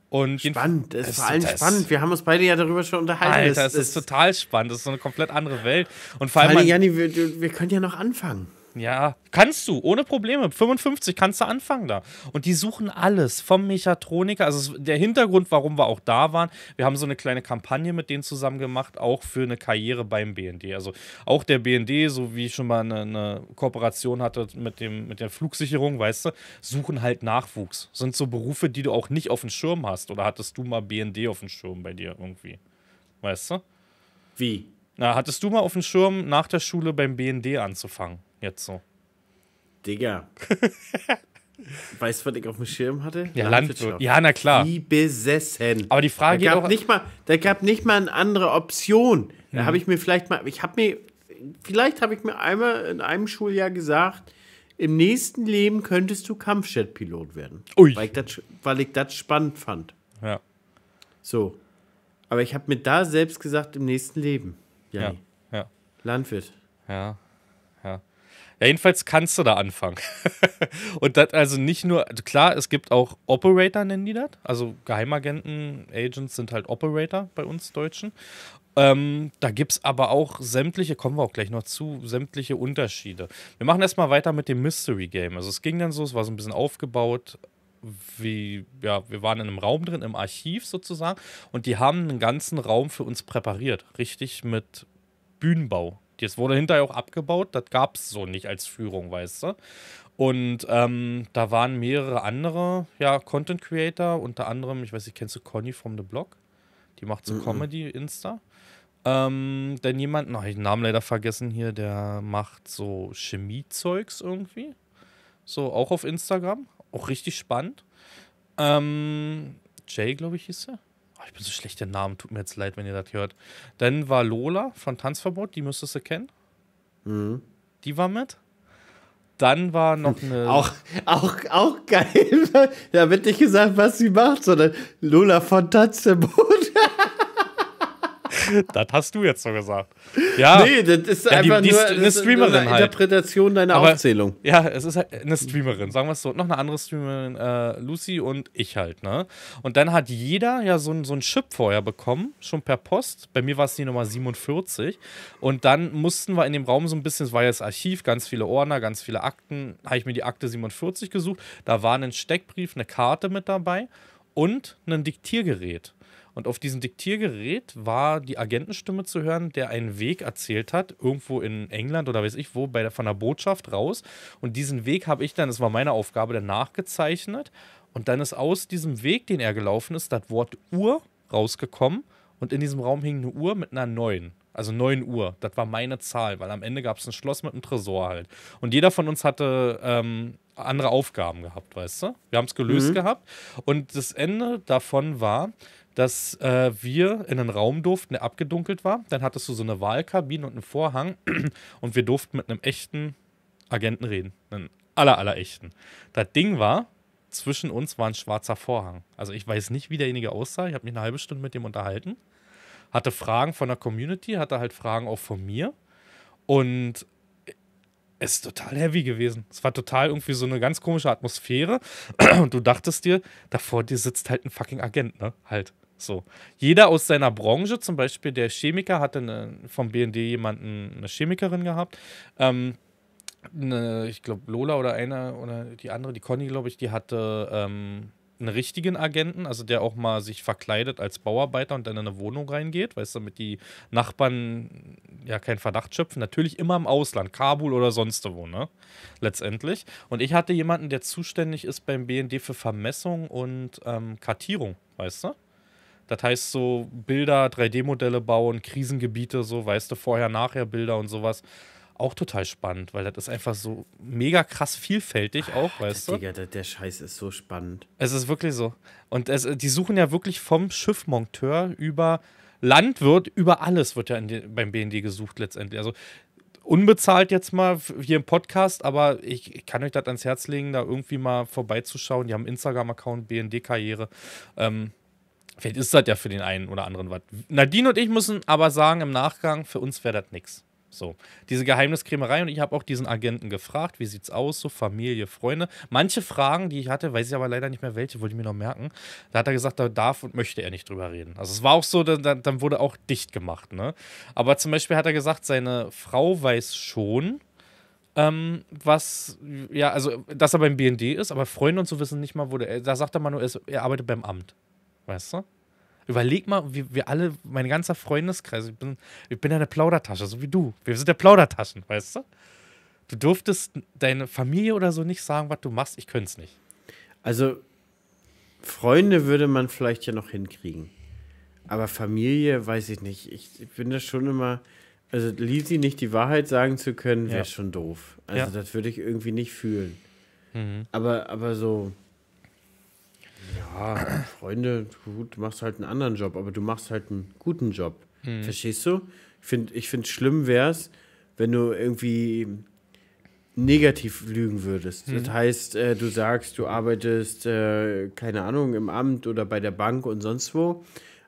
Und spannend, ist vor allem spannend. Wir haben uns beide ja darüber schon unterhalten. Alter, es ist, ist total spannend. Das ist so eine komplett andere Welt. Und vor allem, Janni, wir, wir können ja noch anfangen. Ja, kannst du, ohne Probleme. 55 kannst du anfangen da. Und die suchen alles, vom Mechatroniker. Also der Hintergrund, warum wir auch da waren, wir haben so eine kleine Kampagne mit denen zusammen gemacht, auch für eine Karriere beim BND. Also auch der BND, so wie ich schon mal eine, eine Kooperation hatte mit, dem, mit der Flugsicherung, weißt du, suchen halt Nachwuchs. Sind so Berufe, die du auch nicht auf dem Schirm hast. Oder hattest du mal BND auf dem Schirm bei dir irgendwie? Weißt du? Wie? Na, hattest du mal auf dem Schirm, nach der Schule beim BND anzufangen? Jetzt so. Digga. weißt du, was ich auf dem Schirm hatte? Ja, Landwirtschaft. Ja, na klar. Wie besessen. Aber die Frage da gab nicht mal, Da gab nicht mal eine andere Option. Da mhm. habe ich mir vielleicht mal, ich habe mir, vielleicht habe ich mir einmal in einem Schuljahr gesagt, im nächsten Leben könntest du Kampfjet-Pilot werden. Ui. Weil ich das, spannend fand. Ja. So. Aber ich habe mir da selbst gesagt, im nächsten Leben. ja. ja. Landwirt. Ja. Ja, jedenfalls kannst du da anfangen. und das also nicht nur, klar, es gibt auch Operator, nennen die das. Also Geheimagenten, Agents sind halt Operator bei uns Deutschen. Ähm, da gibt es aber auch sämtliche, kommen wir auch gleich noch zu, sämtliche Unterschiede. Wir machen erstmal weiter mit dem Mystery Game. Also es ging dann so, es war so ein bisschen aufgebaut, wie, ja, wir waren in einem Raum drin, im Archiv sozusagen, und die haben einen ganzen Raum für uns präpariert. Richtig mit Bühnenbau das wurde hinterher auch abgebaut. Das gab es so nicht als Führung, weißt du. Und ähm, da waren mehrere andere ja, Content Creator, unter anderem, ich weiß nicht, kennst du Conny vom The Block? Die macht so mhm. Comedy Insta. Ähm, denn jemand, noch, ich den Namen leider vergessen hier, der macht so Chemiezeugs irgendwie. So, auch auf Instagram. Auch richtig spannend. Ähm, Jay, glaube ich, hieß er. Oh, ich bin so schlecht in Namen, tut mir jetzt leid, wenn ihr das hört. Dann war Lola von Tanzverbot, die müsstest du kennen. Mhm. Die war mit. Dann war noch eine. Auch, auch, auch geil. da wird nicht gesagt, was sie macht, sondern Lola von Tanzverbot. das hast du jetzt so gesagt. Ja, nee, das ist ja, einfach die, die nur, eine Streamerin eine halt. Interpretation deiner Aber, Aufzählung. Ja, es ist halt eine Streamerin, sagen wir es so. Noch eine andere Streamerin, äh, Lucy und ich halt, ne? Und dann hat jeder ja so, so einen Chip vorher bekommen, schon per Post. Bei mir war es die Nummer 47. Und dann mussten wir in dem Raum so ein bisschen, es war ja das Archiv, ganz viele Ordner, ganz viele Akten. Habe ich mir die Akte 47 gesucht. Da war ein Steckbrief, eine Karte mit dabei und ein Diktiergerät. Und auf diesem Diktiergerät war die Agentenstimme zu hören, der einen Weg erzählt hat, irgendwo in England oder weiß ich wo, bei der, von der Botschaft raus. Und diesen Weg habe ich dann, das war meine Aufgabe, dann nachgezeichnet. Und dann ist aus diesem Weg, den er gelaufen ist, das Wort Uhr rausgekommen. Und in diesem Raum hing eine Uhr mit einer 9. Also 9 Uhr. Das war meine Zahl, weil am Ende gab es ein Schloss mit einem Tresor halt. Und jeder von uns hatte ähm, andere Aufgaben gehabt, weißt du? Wir haben es gelöst mhm. gehabt. Und das Ende davon war, dass äh, wir in einen Raum durften, der abgedunkelt war. Dann hattest du so eine Wahlkabine und einen Vorhang und wir durften mit einem echten Agenten reden. Einen aller, aller echten. Das Ding war, zwischen uns war ein schwarzer Vorhang. Also ich weiß nicht, wie derjenige aussah. Ich habe mich eine halbe Stunde mit dem unterhalten. Hatte Fragen von der Community, hatte halt Fragen auch von mir. Und es ist total heavy gewesen. Es war total irgendwie so eine ganz komische Atmosphäre. Und du dachtest dir, da vor dir sitzt halt ein fucking Agent, ne? Halt. So. Jeder aus seiner Branche, zum Beispiel der Chemiker, hatte eine, vom BND jemanden, eine Chemikerin gehabt. Ähm, eine, ich glaube, Lola oder einer oder die andere, die Conny, glaube ich, die hatte ähm, einen richtigen Agenten, also der auch mal sich verkleidet als Bauarbeiter und dann in eine Wohnung reingeht, weißt du, damit die Nachbarn ja keinen Verdacht schöpfen. Natürlich immer im Ausland, Kabul oder sonst wo, ne? Letztendlich. Und ich hatte jemanden, der zuständig ist beim BND für Vermessung und ähm, Kartierung, weißt du? Das heißt so Bilder, 3D-Modelle bauen, Krisengebiete, so weißt du, vorher, nachher Bilder und sowas. Auch total spannend, weil das ist einfach so mega krass vielfältig ah, auch, Ach, weißt du? Digga, der, der, Scheiß ist so spannend. Es ist wirklich so. Und es, äh, die suchen ja wirklich vom Schiffmonteur über Landwirt, über alles wird ja die, beim BND gesucht letztendlich. Also unbezahlt jetzt mal hier im Podcast, aber ich, ich, kann euch das ans Herz legen, da irgendwie mal vorbeizuschauen. Die haben einen Instagram-Account, BND-Karriere. Ähm, Vielleicht ist das ja für den einen oder anderen was. Nadine und ich müssen aber sagen, im Nachgang, für uns wäre das nichts. So, diese Geheimniskrämerei und ich habe auch diesen Agenten gefragt, wie sieht's aus, so Familie, Freunde. Manche Fragen, die ich hatte, weiß ich aber leider nicht mehr welche, wollte ich mir noch merken. Da hat er gesagt, da darf und möchte er nicht drüber reden. Also es war auch so, dann, dann wurde auch dicht gemacht, ne? Aber zum Beispiel hat er gesagt, seine Frau weiß schon, ähm, was, ja, also, dass er beim BND ist, aber Freunde und so wissen nicht mal, wo der, da sagt er mal nur, er arbeitet beim Amt weißt du? Überleg mal, wie wir alle, mein ganzer Freundeskreis, ich bin, ich bin eine Plaudertasche, so wie du. Wir sind ja Plaudertaschen, weißt du? Du durftest deine Familie oder so nicht sagen, was du machst, ich könnte es nicht. Also, Freunde würde man vielleicht ja noch hinkriegen. Aber Familie, weiß ich nicht. Ich, ich bin da schon immer. Also, Lisi nicht die Wahrheit sagen zu können, wäre ja. schon doof. Also, ja. das würde ich irgendwie nicht fühlen. Mhm. Aber, aber so. Ja, Freunde, gut, du machst halt einen anderen Job, aber du machst halt einen guten Job. Mhm. Verstehst du? Ich finde, ich find, schlimm wäre es, wenn du irgendwie negativ lügen würdest. Mhm. Das heißt, äh, du sagst, du arbeitest, äh, keine Ahnung, im Amt oder bei der Bank und sonst wo,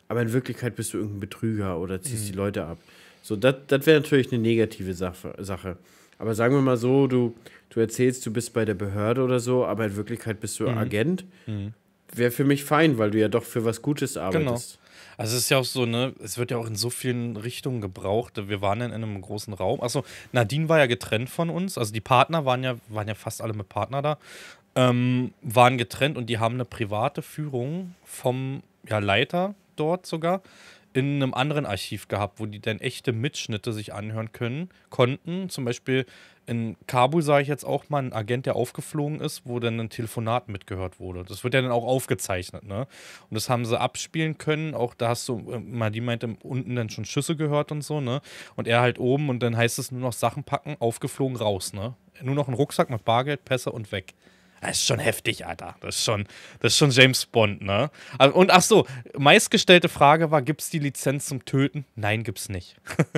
aber in Wirklichkeit bist du irgendein Betrüger oder ziehst mhm. die Leute ab. So, das wäre natürlich eine negative Sache, Sache. Aber sagen wir mal so, du, du erzählst, du bist bei der Behörde oder so, aber in Wirklichkeit bist du mhm. Agent mhm wäre für mich fein, weil du ja doch für was Gutes genau. arbeitest. Genau. Also es ist ja auch so, ne, es wird ja auch in so vielen Richtungen gebraucht. Wir waren dann in einem großen Raum. Achso, Nadine war ja getrennt von uns. Also die Partner waren ja, waren ja fast alle mit Partner da. Ähm, waren getrennt und die haben eine private Führung vom ja, Leiter dort sogar in einem anderen Archiv gehabt, wo die dann echte Mitschnitte sich anhören können, konnten. Zum Beispiel in Kabul sah ich jetzt auch mal einen Agent, der aufgeflogen ist, wo dann ein Telefonat mitgehört wurde. Das wird ja dann auch aufgezeichnet, ne? Und das haben sie abspielen können. Auch da hast du, äh, mal die meinte, unten dann schon Schüsse gehört und so, ne? Und er halt oben und dann heißt es nur noch Sachen packen, aufgeflogen raus, ne? Nur noch ein Rucksack mit Bargeld, Pässe und weg. Das ist schon heftig, Alter. Das ist schon, das ist schon James Bond, ne? Also, und ach so, meistgestellte Frage war: Gibt es die Lizenz zum Töten? Nein, gibt es nicht.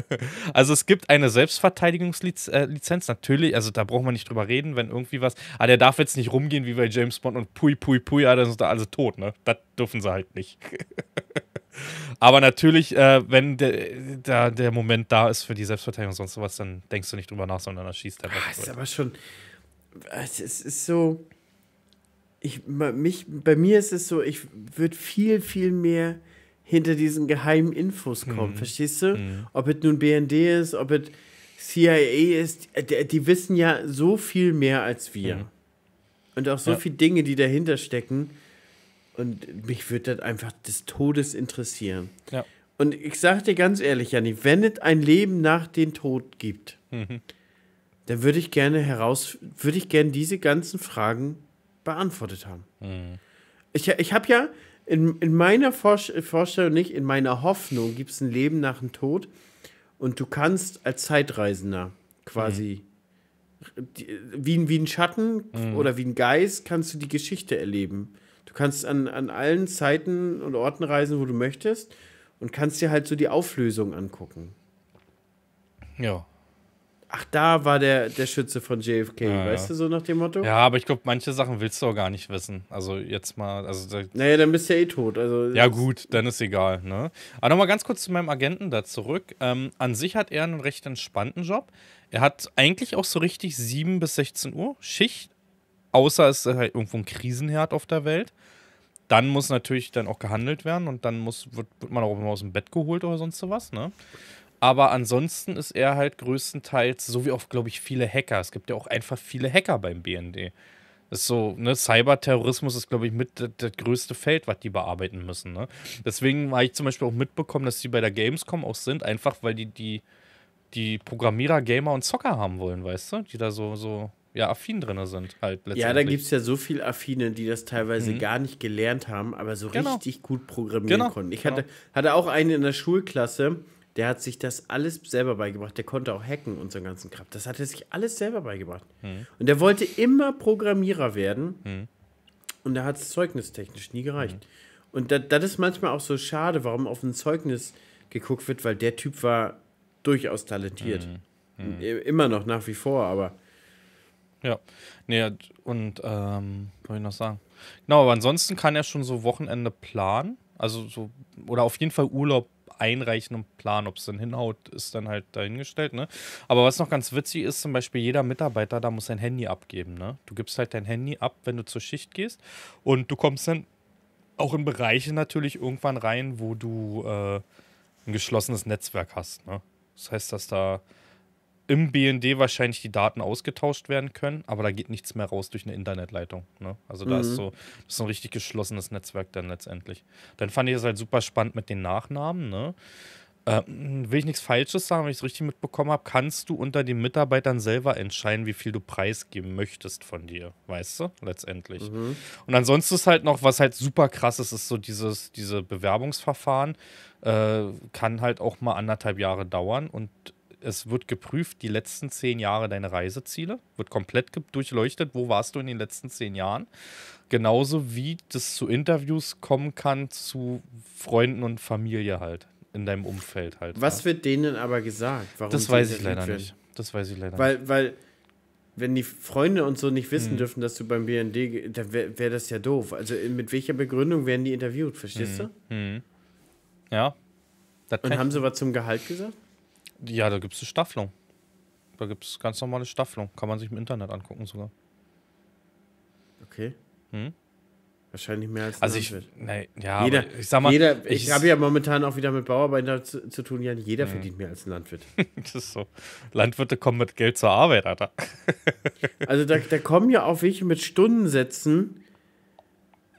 also es gibt eine Selbstverteidigungslizenz, äh, natürlich. Also da braucht man nicht drüber reden, wenn irgendwie was. Ah, der darf jetzt nicht rumgehen wie bei James Bond und pui, pui, pui, Alter, ah, sind da alle tot, ne? Das dürfen sie halt nicht. Aber natürlich, äh, wenn der, der, der, Moment da ist für die Selbstverteidigung und sonst sowas, dann denkst du nicht drüber nach, sondern dann schießt er. Ah, ist aber schon. Es ist so ich, mich, bei mir ist es so, ich würde viel, viel mehr hinter diesen geheimen Infos kommen, mhm. verstehst du? Mhm. Ob es nun BND ist, ob es CIA ist, die, die, wissen ja so viel mehr als wir. Mhm. Und auch so ja. viele Dinge, die dahinter stecken. Und mich würde das einfach des Todes interessieren. Ja. Und ich sage dir ganz ehrlich, Janni, wenn es ein Leben nach dem Tod gibt, mhm. dann würde ich gerne heraus, würde ich gerne diese ganzen Fragen beantwortet haben. Mhm. Ich, ich habe ja in, in meiner Vor Vorstellung nicht, in meiner Hoffnung gibt es ein Leben nach dem Tod und du kannst als Zeitreisender quasi mhm. wie, wie ein Schatten mhm. oder wie ein Geist kannst du die Geschichte erleben. Du kannst an, an allen Zeiten und Orten reisen, wo du möchtest und kannst dir halt so die Auflösung angucken. Ja ach, da war der, der Schütze von JFK, ja, weißt du, so nach dem Motto? Ja, aber ich glaube, manche Sachen willst du auch gar nicht wissen. Also jetzt mal, also. Da, naja, dann bist du ja eh tot. Also, ja, gut, dann ist egal, ne? Aber nochmal ganz kurz zu meinem Agenten da zurück. Ähm, an sich hat er einen recht entspannten Job. Er hat eigentlich auch so richtig 7 bis 16 Uhr Schicht, außer es ist halt irgendwo ein Krisenherd auf der Welt. Dann muss natürlich dann auch gehandelt werden und dann muss, wird, wird man auch immer aus dem Bett geholt oder sonst sowas, ne? Aber ansonsten ist er halt größtenteils, so wie auch, glaube ich, viele Hacker. Es gibt ja auch einfach viele Hacker beim BND. Das ist so, ne, Cyberterrorismus ist, glaube ich, mit das, das, größte Feld, was die bearbeiten müssen. Ne? Deswegen habe ich zum Beispiel auch mitbekommen, dass die bei der Gamescom auch sind, einfach weil die, die, die Programmierer, Gamer und Zocker haben wollen, weißt du? Die da so, so ja, affin drin sind halt letztendlich. Ja, da gibt es ja so viele Affine, die das teilweise mhm. gar nicht gelernt haben, aber so genau. richtig gut programmieren genau. konnten. Ich genau. hatte, hatte auch einen in der Schulklasse, der hat sich das alles selber beigebracht. Der konnte auch hacken und so einen ganzen Krab. Das hat er sich alles selber beigebracht. Mhm. Und der wollte immer Programmierer werden. Mhm. Und da hat es zeugnistechnisch nie gereicht. Mhm. Und das, das ist manchmal auch so schade, warum auf ein Zeugnis geguckt wird, weil der Typ war durchaus talentiert. Mhm. Mhm. Immer noch, nach wie vor, aber. Ja, nee, und ähm, wollte ich noch sagen? Genau, aber ansonsten kann er schon so Wochenende planen. Also so, oder auf jeden Fall Urlaub einreichen und planen. Ob es dann hinhaut, ist dann halt dahingestellt. Ne? Aber was noch ganz witzig ist, zum Beispiel jeder Mitarbeiter da muss sein Handy abgeben. Ne? Du gibst halt dein Handy ab, wenn du zur Schicht gehst und du kommst dann auch in Bereiche natürlich irgendwann rein, wo du äh, ein geschlossenes Netzwerk hast. Ne? Das heißt, dass da im BND wahrscheinlich die Daten ausgetauscht werden können, aber da geht nichts mehr raus durch eine Internetleitung. Ne? Also da mhm. ist so ist ein richtig geschlossenes Netzwerk dann letztendlich. Dann fand ich es halt super spannend mit den Nachnamen. Ne? Ähm, will ich nichts Falsches sagen, wenn ich es richtig mitbekommen habe, kannst du unter den Mitarbeitern selber entscheiden, wie viel du preisgeben möchtest von dir, weißt du, letztendlich. Mhm. Und ansonsten ist halt noch, was halt super krass ist, ist so dieses diese Bewerbungsverfahren, äh, kann halt auch mal anderthalb Jahre dauern und es wird geprüft, die letzten zehn Jahre deine Reiseziele, wird komplett durchleuchtet, wo warst du in den letzten zehn Jahren. Genauso wie das zu Interviews kommen kann zu Freunden und Familie halt, in deinem Umfeld halt. Was ja. wird denen aber gesagt? das weiß ich leider nicht. Das weiß ich leider weil, nicht. Weil, wenn die Freunde und so nicht wissen hm. dürfen, dass du beim BND, dann wäre wär das ja doof. Also äh, mit welcher Begründung werden die interviewt, verstehst hm. du? Hm. Ja. und haben sie was zum Gehalt gesagt? Ja, da gibt es eine Staffelung. Da gibt es ganz normale Staffelung. Kann man sich im Internet angucken sogar. Okay. Hm? Wahrscheinlich mehr als also ich, nein, ja, jeder, ich sag mal, jeder, ich, ich habe ja momentan auch wieder mit Bauarbeiter zu, zu tun, Jan. Jeder mh. Hm. verdient mehr als ein Landwirt. das ist so. Landwirte kommen mit Geld zur Arbeit, Alter. also da, da kommen ja auch welche mit Stundensätzen.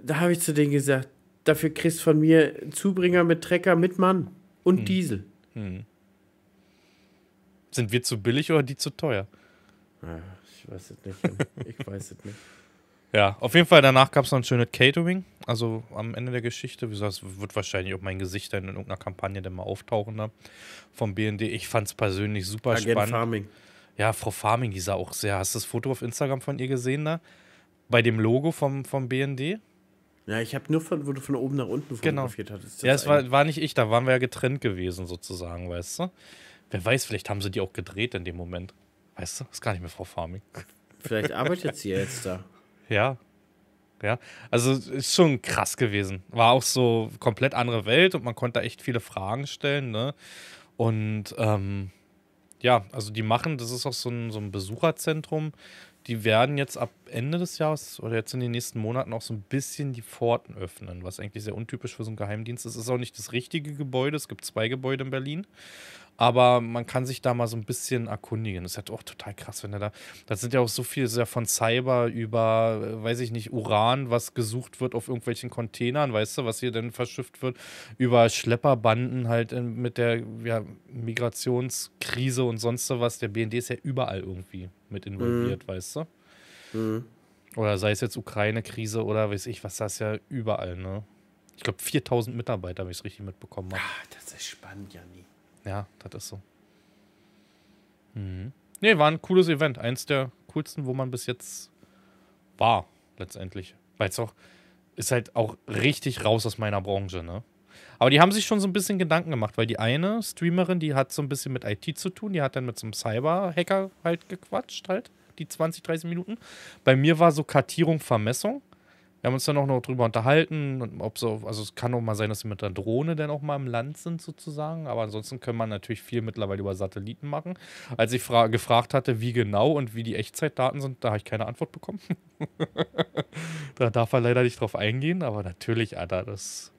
Da habe ich zu denen gesagt, dafür kriegst von mir Zubringer mit Trecker, mit Mann und mhm. Diesel. Mhm. Sind wir zu billig oder die zu teuer? ich weiß es nicht. Ich weiß es nicht. Ja, auf jeden Fall, danach gab es noch ein schönes Catering. Also am Ende der Geschichte, wie gesagt, es wird wahrscheinlich auch mein Gesicht dann in irgendeiner Kampagne dann mal auftauchen da vom BND. Ich fand es persönlich super Agent spannend. Farming. Ja, Frau Farming, die sah auch sehr. Hast du das Foto auf Instagram von ihr gesehen da? Bei dem Logo vom, vom BND? Ja, ich habe nur von, wo du von oben nach unten genau. fotografiert genau. hattest. Ja, es war, war nicht ich, da waren wir ja getrennt gewesen sozusagen, weißt du? Wer weiß, vielleicht haben sie die auch gedreht in dem Moment. Weißt du, ist gar nicht mehr Frau Farming. Vielleicht arbeitet sie jetzt da. Ja. Ja, also ist schon krass gewesen. War auch so komplett andere Welt und man konnte da echt viele Fragen stellen. Ne? Und ähm, ja, also die machen, das ist auch so ein, so ein Besucherzentrum die werden jetzt ab Ende des Jahres oder jetzt in den nächsten Monaten auch so ein bisschen die Pforten öffnen, was eigentlich sehr untypisch für so einen Geheimdienst ist. Es ist auch nicht das richtige Gebäude, es gibt zwei Gebäude in Berlin, aber man kann sich da mal so ein bisschen erkundigen. Das ist halt auch total krass, wenn er da, das sind ja auch so viel ja von Cyber über, äh, weiß ich nicht, Uran, was gesucht wird auf irgendwelchen Containern, weißt du, was hier denn verschifft wird, über Schlepperbanden halt in, äh, mit der ja, Migrationskrise und sonst sowas. Der BND ist ja überall irgendwie mit involviert, mhm. weißt du? Mhm. Oder sei es jetzt Ukraine-Krise oder weiß ich, was das ja überall, ne? Ich glaube 4000 Mitarbeiter, wenn ich es richtig mitbekommen habe. Ah, das ist spannend, Janni. Ja, das ist so. Mhm. Ne, war ein cooles Event. Eins der coolsten, wo man bis jetzt war, letztendlich. Weil es auch, ist halt auch richtig raus aus meiner Branche, ne? Aber die haben sich schon so ein bisschen Gedanken gemacht, weil die eine Streamerin, die hat so ein bisschen mit IT zu tun, die hat dann mit so einem Cyber-Hacker halt gequatscht, halt, die 20, 30 Minuten. Bei mir war so Kartierung, Vermessung. Wir haben uns dann auch noch drüber unterhalten, ob so, also es kann auch mal sein, dass sie mit der Drohne dann auch mal im Land sind sozusagen, aber ansonsten kann man natürlich viel mittlerweile über Satelliten machen. Als ich gefragt hatte, wie genau und wie die Echtzeitdaten sind, da habe ich keine Antwort bekommen. da darf er leider nicht drauf eingehen, aber natürlich, Alter, das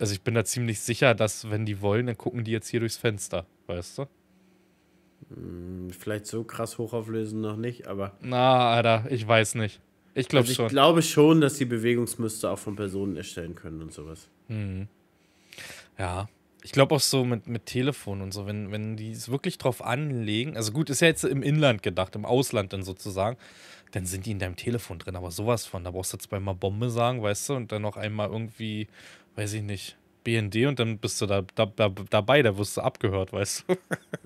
also ich bin da ziemlich sicher, dass wenn die wollen, dann gucken die jetzt hier durchs Fenster, weißt du? Hm, vielleicht so krass hochauflösen noch nicht, aber. Na, Alter, ich weiß nicht. Ich glaube also schon. Ich glaube schon, dass die Bewegungsmuster auch von Personen erstellen können und sowas. Mhm. Ja. Ich glaube auch so mit, mit Telefon und so, wenn, wenn die es wirklich drauf anlegen, also gut, ist ja jetzt im Inland gedacht, im Ausland dann sozusagen, dann sind die in deinem Telefon drin, aber sowas von. Da brauchst du jetzt zweimal Bombe sagen, weißt du, und dann noch einmal irgendwie weiß ich nicht, BND und dann bist du da, da, da dabei, da wirst du abgehört, weißt du.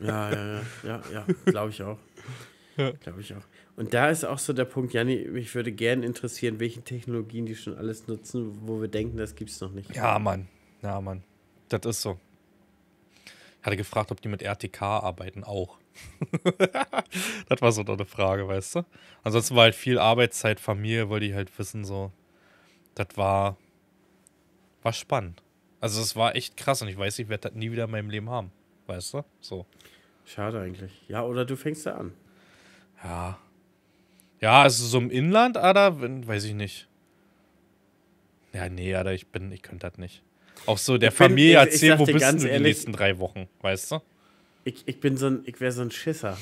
Ja, ja, ja, ja, ja glaube ich auch. Ja. Glaube ich auch. Und da ist auch so der Punkt, Janni, mich würde gerne interessieren, welche Technologien die schon alles nutzen, wo wir denken, das gibt es noch nicht. Ja, Mann. Ja, Mann. Das ist so. Ich hatte gefragt, ob die mit RTK arbeiten auch. das war so eine Frage, weißt du? Ansonsten war halt viel Arbeitszeit, Familie, wollte ich halt wissen, so. Das war war spannend. Also es war echt krass und ich weiß, ich werde das nie wieder in meinem Leben haben. Weißt du? So. Schade eigentlich. Ja, oder du fängst da an. Ja. Ja, also so im Inland, Ada, wenn, weiß ich nicht. Ja, nee, Ada, ich bin, ich könnte das nicht. Auch so der ich Familie bin, ich, erzählen, ich wo bist du in den nächsten drei Wochen, weißt du? Ich, ich bin so ein, ich wäre so ein Schisser,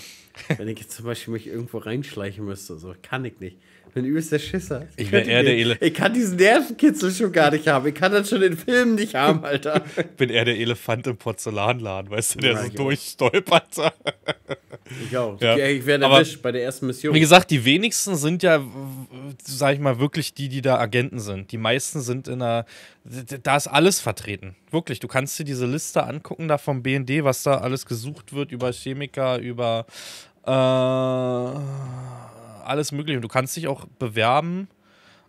wenn ich jetzt zum Beispiel mich irgendwo reinschleichen müsste. So kann ich nicht. Bin übelster Schisser. Ich, ich bin eher der Elefant. Ich kann diesen Nervenkitzel schon gar nicht haben. Ich kann das schon in Filmen nicht haben, Alter. ich bin eher der Elefant im Porzellanladen, weißt du, der ja, so durchstolpert. ich auch. Ja. Ich, ich werde erwischt bei der ersten Mission. Wie gesagt, die wenigsten sind ja, sag ich mal, wirklich die, die da Agenten sind. Die meisten sind in einer. Da ist alles vertreten. Wirklich. Du kannst dir diese Liste angucken da vom BND, was da alles gesucht wird über Chemiker, über. Äh, alles Mögliche. Und du kannst dich auch bewerben.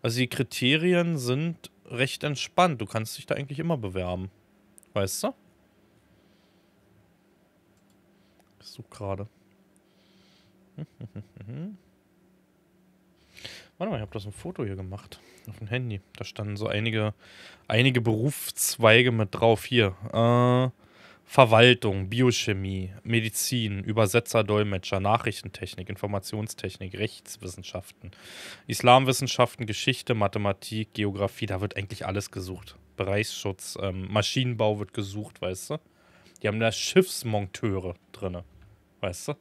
Also die Kriterien sind recht entspannt. Du kannst dich da eigentlich immer bewerben. Weißt du? Ich suche gerade. Warte mal, ich habe das ein Foto hier gemacht. Auf dem Handy. Da standen so einige, einige Berufszweige mit drauf. Hier. Äh, Verwaltung, Biochemie, Medizin, Übersetzer, Dolmetscher, Nachrichtentechnik, Informationstechnik, Rechtswissenschaften, Islamwissenschaften, Geschichte, Mathematik, Geografie, da wird eigentlich alles gesucht. Bereichsschutz, ähm, Maschinenbau wird gesucht, weißt du? Die haben da Schiffsmonteure drin, weißt du?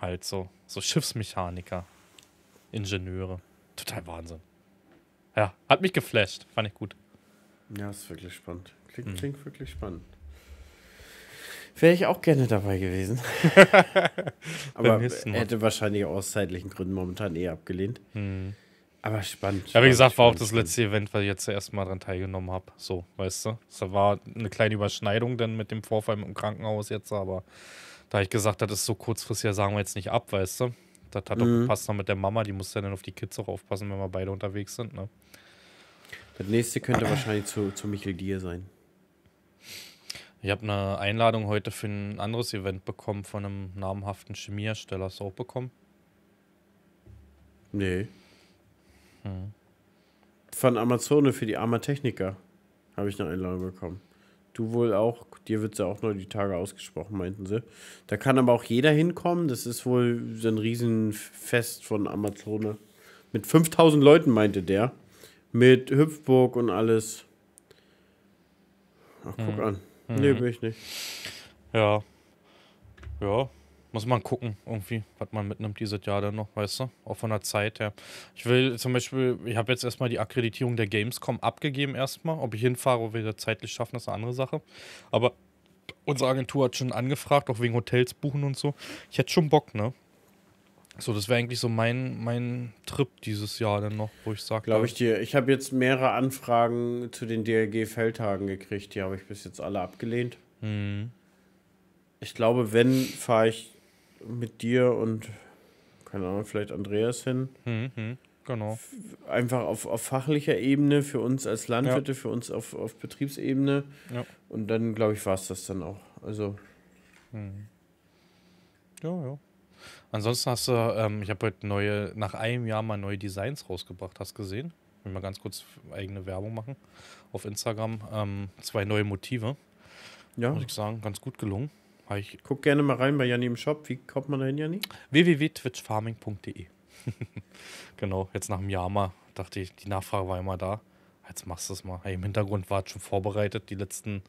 Halt so, so Schiffsmechaniker, Ingenieure. Total Wahnsinn. Ja, hat mich geflasht, fand ich gut. Ja, ist wirklich spannend. Klingt, mhm. klingt wirklich spannend. Wäre ich auch gerne dabei gewesen. Aber er hätte wahrscheinlich aus zeitlichen Gründen momentan eh abgelehnt. Hm. Aber spannend. Ja, wie gesagt, war auch das letzte Event, weil ich jetzt zuerst mal dran teilgenommen habe. So, weißt du? Da war eine kleine Überschneidung dann mit dem Vorfall im Krankenhaus jetzt, aber da ich gesagt, habe, das ist so kurzfristig, ja, sagen wir jetzt nicht ab, weißt du? Das hat doch mhm. gepasst noch mit der Mama, die muss ja dann auf die Kids auch aufpassen, wenn wir beide unterwegs sind, ne? Das nächste könnte wahrscheinlich zu, zu Michel Dier sein. Ich habe eine Einladung heute für ein anderes Event bekommen von einem namhaften Chemiehersteller. Hast du auch bekommen? Nee. Hm. Von Amazone für die Arma Techniker habe ich eine Einladung bekommen. Du wohl auch, dir wird es ja auch nur die Tage ausgesprochen, meinten sie. Da kann aber auch jeder hinkommen. Das ist wohl so ein Riesenfest von Amazone. Mit 5000 Leuten, meinte der. Mit Hüpfburg und alles. Ach, guck hm. an. Mhm. Nee, bin ich nicht. Ja. Ja. Muss man gucken, irgendwie, was man mitnimmt dieses Jahr dann noch, weißt du? Auch von der Zeit her. Ich will zum Beispiel, ich habe jetzt erstmal die Akkreditierung der Gamescom abgegeben, erstmal. Ob ich hinfahre ob wir das zeitlich schaffen, ist eine andere Sache. Aber unsere Agentur hat schon angefragt, auch wegen Hotels buchen und so. Ich hätte schon Bock, ne? So, das wäre eigentlich so mein, mein Trip dieses Jahr dann noch, wo ich sage. Glaube ich dir. Ich habe jetzt mehrere Anfragen zu den DLG-Feldtagen gekriegt. Die habe ich bis jetzt alle abgelehnt. Mhm. Ich glaube, wenn, fahre ich mit dir und, keine Ahnung, vielleicht Andreas hin. Mhm, mhm. genau. Einfach auf, auf fachlicher Ebene für uns als Landwirte, ja. für uns auf, auf Betriebsebene. Ja. Und dann, glaube ich, war es das dann auch. Also. Mhm. Ja, ja. Ansonsten hast du, ähm, ich habe heute neue, nach einem Jahr mal neue Designs rausgebracht, hast gesehen? Ich will mal ganz kurz eigene Werbung machen auf Instagram. Ähm, zwei neue Motive. Ja. Muss ich sagen, ganz gut gelungen. Ich Guck gerne mal rein bei Janni im Shop. Wie kommt man da hin, Janni? www.twitchfarming.de Genau, jetzt nach einem Jahr mal, dachte ich, die Nachfrage war immer da. Jetzt machst du es mal. Hey, Im Hintergrund war es schon vorbereitet, die letzten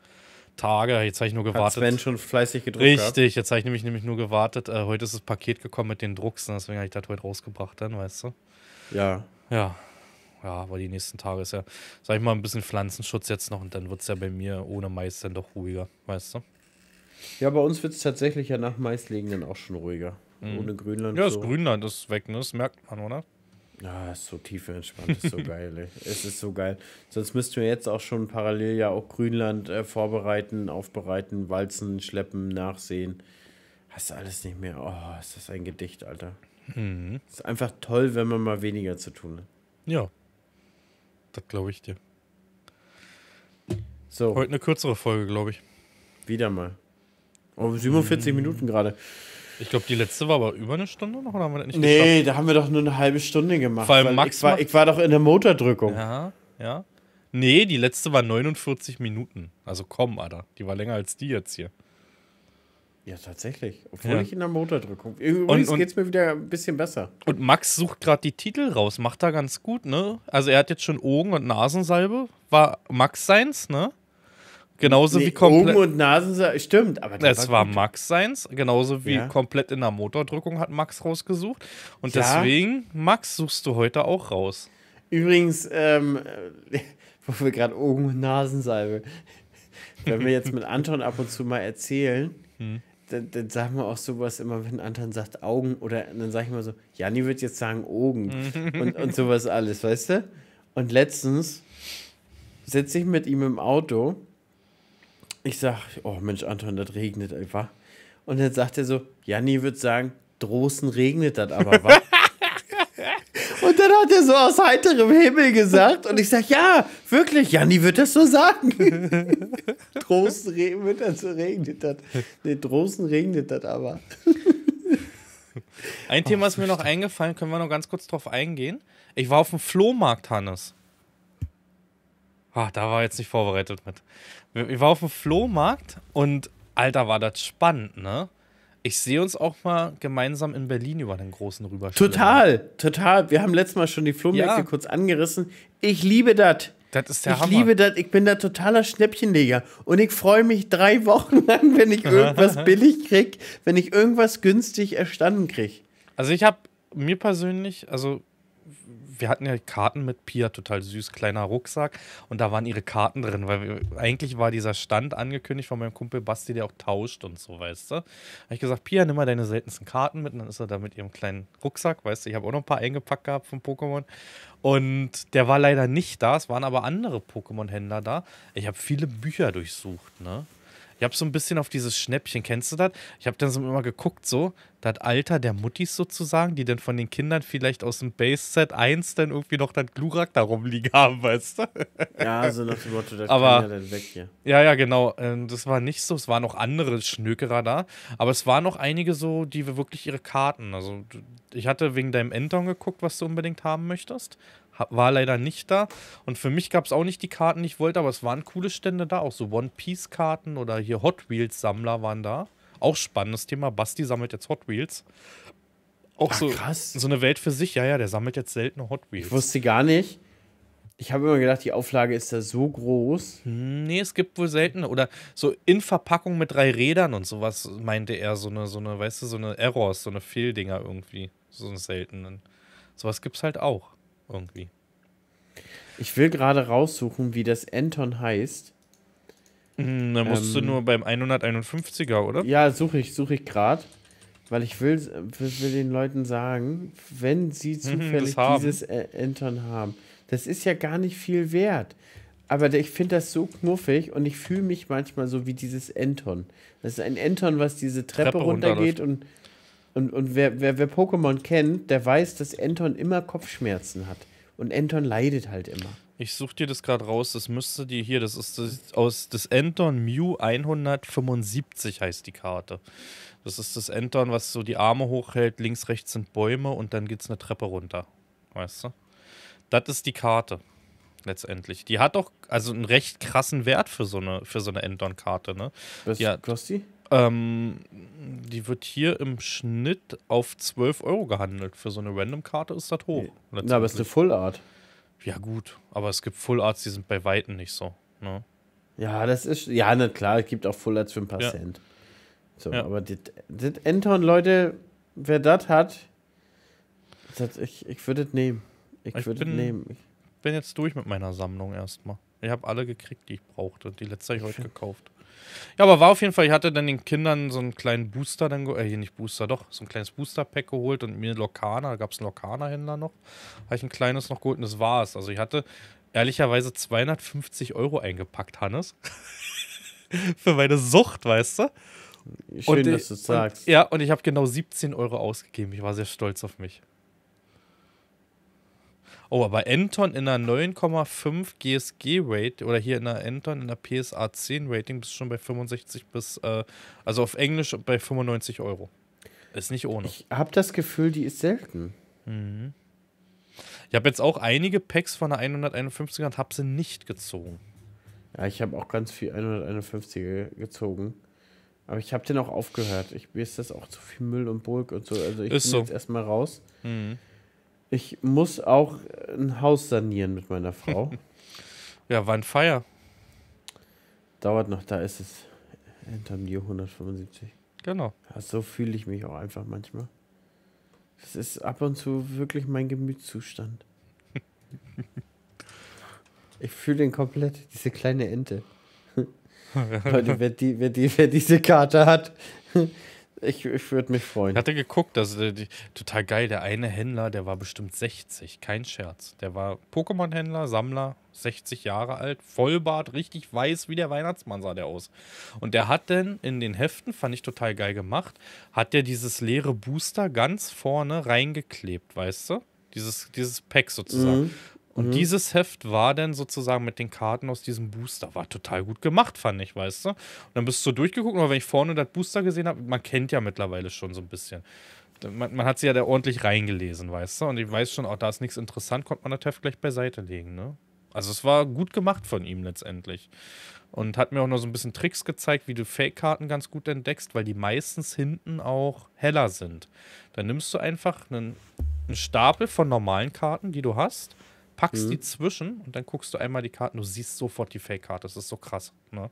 Tage. Jetzt habe ich nur gewartet. Hat Sven schon fleißig gedruckt. Richtig, jetzt habe ich nämlich, nämlich nur gewartet. Äh, heute ist das Paket gekommen mit den Drucksen, deswegen habe ich das heute rausgebracht dann, weißt du? Ja. Ja. Ja, aber die nächsten Tage ist ja, sag ich mal, ein bisschen Pflanzenschutz jetzt noch und dann wird es ja bei mir ohne Mais dann doch ruhiger, weißt du? Ja, bei uns wird es tatsächlich ja nach Maislegen dann auch schon ruhiger. Mhm. Ohne Grünland. Ja, das so. Grünland ist weg, ne? Das merkt man, oder? Ja, ah, ist so tief entspannt, ist so geil. Ey. Es ist so geil. Sonst müssten wir jetzt auch schon parallel ja auch Grünland äh, vorbereiten, aufbereiten, walzen, schleppen, nachsehen. Hast du alles nicht mehr. Oh, ist das ein Gedicht, Alter. Mhm. Ist einfach toll, wenn man mal weniger zu tun hat. Ja. Das glaube ich dir. So. Heute eine kürzere Folge, glaube ich. Wieder mal. Oh, 47 mhm. Minuten gerade. Ich glaube, die letzte war aber über eine Stunde noch, oder haben wir das nicht Nee, geschafft? da haben wir doch nur eine halbe Stunde gemacht. Vor allem Max ich war, ich war doch in der Motordrückung. Ja, ja. Nee, die letzte war 49 Minuten. Also komm, Alter. Die war länger als die jetzt hier. Ja, tatsächlich. Obwohl ja. ich in der Motordrückung. Übrigens geht es mir wieder ein bisschen besser. Und Max sucht gerade die Titel raus. Macht da ganz gut, ne? Also er hat jetzt schon Ogen und Nasensalbe. War Max seins, ne? Genauso nee, wie komplett. Oben und Nasen, stimmt, aber das war, war Max seins, genauso wie ja. komplett in der Motordrückung hat Max rausgesucht. Und ja. deswegen, Max, suchst du heute auch raus. Übrigens, ähm, wo wir gerade Ohren- und Nasensalbe, wenn wir jetzt mit Anton ab und zu mal erzählen, hm. dann, dann sagen wir auch sowas immer, wenn Anton sagt Augen oder dann sage ich mal so, Janni wird jetzt sagen Augen hm. und, und sowas alles, weißt du? Und letztens sitze ich mit ihm im Auto ich sag, oh Mensch, Anton, das regnet einfach. Und dann sagt er so, Janni wird sagen, droßen regnet das aber wa? Und dann hat er so aus heiterem Himmel gesagt. Und ich sage, ja, wirklich, Janni wird das so sagen. Drosten wird das so regnet das. Nee, Drosten regnet das aber. Ein Thema oh, ist mir noch eingefallen, können wir noch ganz kurz drauf eingehen. Ich war auf dem Flohmarkt, Hannes. Ach, da war jetzt nicht vorbereitet mit. Ich war auf dem Flohmarkt und Alter, war das spannend, ne? Ich sehe uns auch mal gemeinsam in Berlin über den großen rüber. Total, total. Wir haben letztes Mal schon die Flohmärkte ja. kurz angerissen. Ich liebe das. Das ist der ich Hammer. Ich liebe das. Ich bin da totaler Schnäppchenleger. Und ich freue mich drei Wochen lang, wenn ich irgendwas billig krieg, wenn ich irgendwas günstig erstanden krieg. Also ich habe mir persönlich, also wir hatten ja Karten mit Pia, total süß, kleiner Rucksack. Und da waren ihre Karten drin, weil wir, eigentlich war dieser Stand angekündigt von meinem Kumpel Basti, der auch tauscht und so, weißt du. Da habe ich gesagt, Pia, nimm mal deine seltensten Karten mit. Und dann ist er da mit ihrem kleinen Rucksack, weißt du, ich habe auch noch ein paar eingepackt gehabt von Pokémon. Und der war leider nicht da, es waren aber andere Pokémon-Händler da. Ich habe viele Bücher durchsucht, ne? Ich habe so ein bisschen auf dieses Schnäppchen, kennst du das? Ich habe dann so immer geguckt, so, das Alter der Muttis sozusagen, die dann von den Kindern vielleicht aus dem Base-Set 1 dann irgendwie noch das Glurak da rumliegen haben, weißt du? Ja, so nach dem Motto, das aber, kann ja dann weg hier. Ja, ja, genau. Ähm, das war nicht so. Es waren noch andere Schnökerer da. Aber es waren noch einige so, die wir wirklich ihre Karten. Also, ich hatte wegen deinem Enton geguckt, was du unbedingt haben möchtest war leider nicht da. Und für mich gab es auch nicht die Karten, die ich wollte, aber es waren coole Stände da. Auch so One-Piece-Karten oder hier Hot Wheels-Sammler waren da. Auch spannendes Thema. Basti sammelt jetzt Hot Wheels. Auch Ach, so, krass. so eine Welt für sich. Ja, ja, der sammelt jetzt seltene Hot Wheels. Ich wusste gar nicht. Ich habe immer gedacht, die Auflage ist da so groß. Hm, nee, es gibt wohl seltene. Oder so in Verpackung mit drei Rädern und sowas, meinte er. So eine, so eine weißt du, so eine Errors, so eine Fehldinger irgendwie. So einen seltenen. Sowas gibt es halt auch irgendwie. Ich will gerade raussuchen, wie das Anton heißt. Hm, da musst ähm, du nur beim 151er, oder? Ja, suche ich, suche ich gerade. Weil ich will, will, den Leuten sagen, wenn sie mhm, zufällig mhm, dieses Anton haben, das ist ja gar nicht viel wert. Aber ich finde das so knuffig und ich fühle mich manchmal so wie dieses Anton. Das ist ein Anton, was diese Treppe, Treppe runtergeht und und, und wer, wer, wer Pokémon kennt, der weiß, dass Anton immer Kopfschmerzen hat. Und Anton leidet halt immer. Ich such dir das gerade raus. Das müsste dir hier, das ist das, aus das Anton Mew 175 heißt die Karte. Das ist das Anton, was so die Arme hochhält. Links, rechts sind Bäume und dann geht's eine Treppe runter. Weißt du? Das ist die Karte. Letztendlich. Die hat doch also einen recht krassen Wert für so eine, für so eine Enton-Karte. Ne? Was die hat, ähm, die wird hier im Schnitt auf 12 Euro gehandelt. Für so eine Random-Karte ist das hoch. Na, aber ist eine Full Art. Ja, gut. Aber es gibt Full Arts, die sind bei Weitem nicht so. Ne? Ja, das ist. Ja, na klar, es gibt auch Full Arts für ein paar ja. Cent. So, ja. aber das Enton, Leute, wer das hat, dat, ich, ich würde es nehmen. Ich, ich würde nehmen. Ich bin jetzt durch mit meiner Sammlung erstmal. Ich habe alle gekriegt, die ich brauchte. Die letzte habe ich heute gekauft. Ja, aber war auf jeden Fall, ich hatte dann den Kindern so einen kleinen Booster, dann äh, hier nicht Booster, doch, so ein kleines Booster-Pack geholt und mir Lokana, da gab es einen Lokana-Händler noch, habe ich ein kleines noch geholt und das war es. Also ich hatte ehrlicherweise 250 Euro eingepackt, Hannes. Für meine Sucht, weißt du? Schön, und dass du sagst. Und, ja, und ich habe genau 17 Euro ausgegeben. Ich war sehr stolz auf mich. Oh, aber Anton in einer 9,5 GSG Rate oder hier in der Anton in der PSA 10 Rating bist du schon bei 65 bis, äh, also auf Englisch bei 95 Euro. Ist nicht ohne. Ich habe das Gefühl, die ist selten. Mhm. Ich habe jetzt auch einige Packs von der 151er und habe sie nicht gezogen. Ja, ich habe auch ganz viel 151er gezogen. Aber ich habe den auch aufgehört. Ich, mir ist das auch zu viel Müll und Bulk und so. Also ich ist bin so. jetzt erstmal raus. Mhm. Ich muss auch ein Haus sanieren mit meiner Frau. ja, wann Feier? Dauert noch, da ist es. Hinterm Nio 175. Genau. Ja, so fühle ich mich auch einfach manchmal. Das ist ab und zu wirklich mein Gemütszustand. ich fühle den komplett, diese kleine Ente. Leute, wer, die, wer, die, wer diese Karte hat, ich, ich würde mich freuen. hatte geguckt, also die, total geil. Der eine Händler, der war bestimmt 60, kein Scherz. Der war Pokémon-Händler, Sammler, 60 Jahre alt, Vollbart, richtig weiß wie der Weihnachtsmann sah der aus. Und der hat dann in den Heften, fand ich total geil gemacht, hat der dieses leere Booster ganz vorne reingeklebt, weißt du? Dieses, dieses Pack sozusagen. Mhm. Und mhm. dieses Heft war dann sozusagen mit den Karten aus diesem Booster, war total gut gemacht, fand ich, weißt du? Und dann bist du durchgeguckt, aber wenn ich vorne das Booster gesehen habe, man kennt ja mittlerweile schon so ein bisschen. Man, man, hat sie ja da ordentlich reingelesen, weißt du? Und ich weiß schon, auch da ist nichts interessant, konnte man das Heft gleich beiseite legen, ne? Also es war gut gemacht von ihm letztendlich. Und hat mir auch noch so ein bisschen Tricks gezeigt, wie du Fake-Karten ganz gut entdeckst, weil die meistens hinten auch heller sind. Dann nimmst du einfach einen, einen Stapel von normalen Karten, die du hast, packst mhm. die zwischen und dann guckst du einmal die Karten. Du siehst sofort die Fake-Karte. Das ist so krass. Ne?